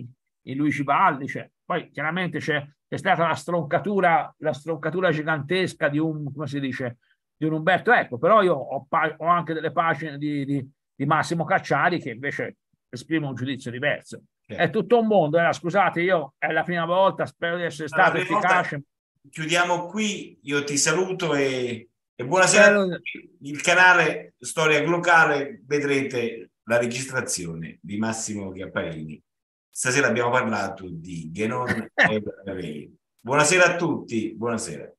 i, i Luigi Valli, cioè, poi chiaramente c'è è stata una stroncatura, la stroncatura gigantesca di un, come si dice, di un Umberto Ecco, però io ho, ho anche delle pagine di, di, di, Massimo Cacciari che invece esprime un giudizio diverso. Certo. È tutto un mondo, eh, scusate, io è la prima volta, spero di essere stato efficace.
Chiudiamo qui, io ti saluto e, e buonasera. Il canale Storia Locale vedrete la registrazione di Massimo Chiapparini. Stasera abbiamo parlato di Genon e Buonasera a tutti, buonasera.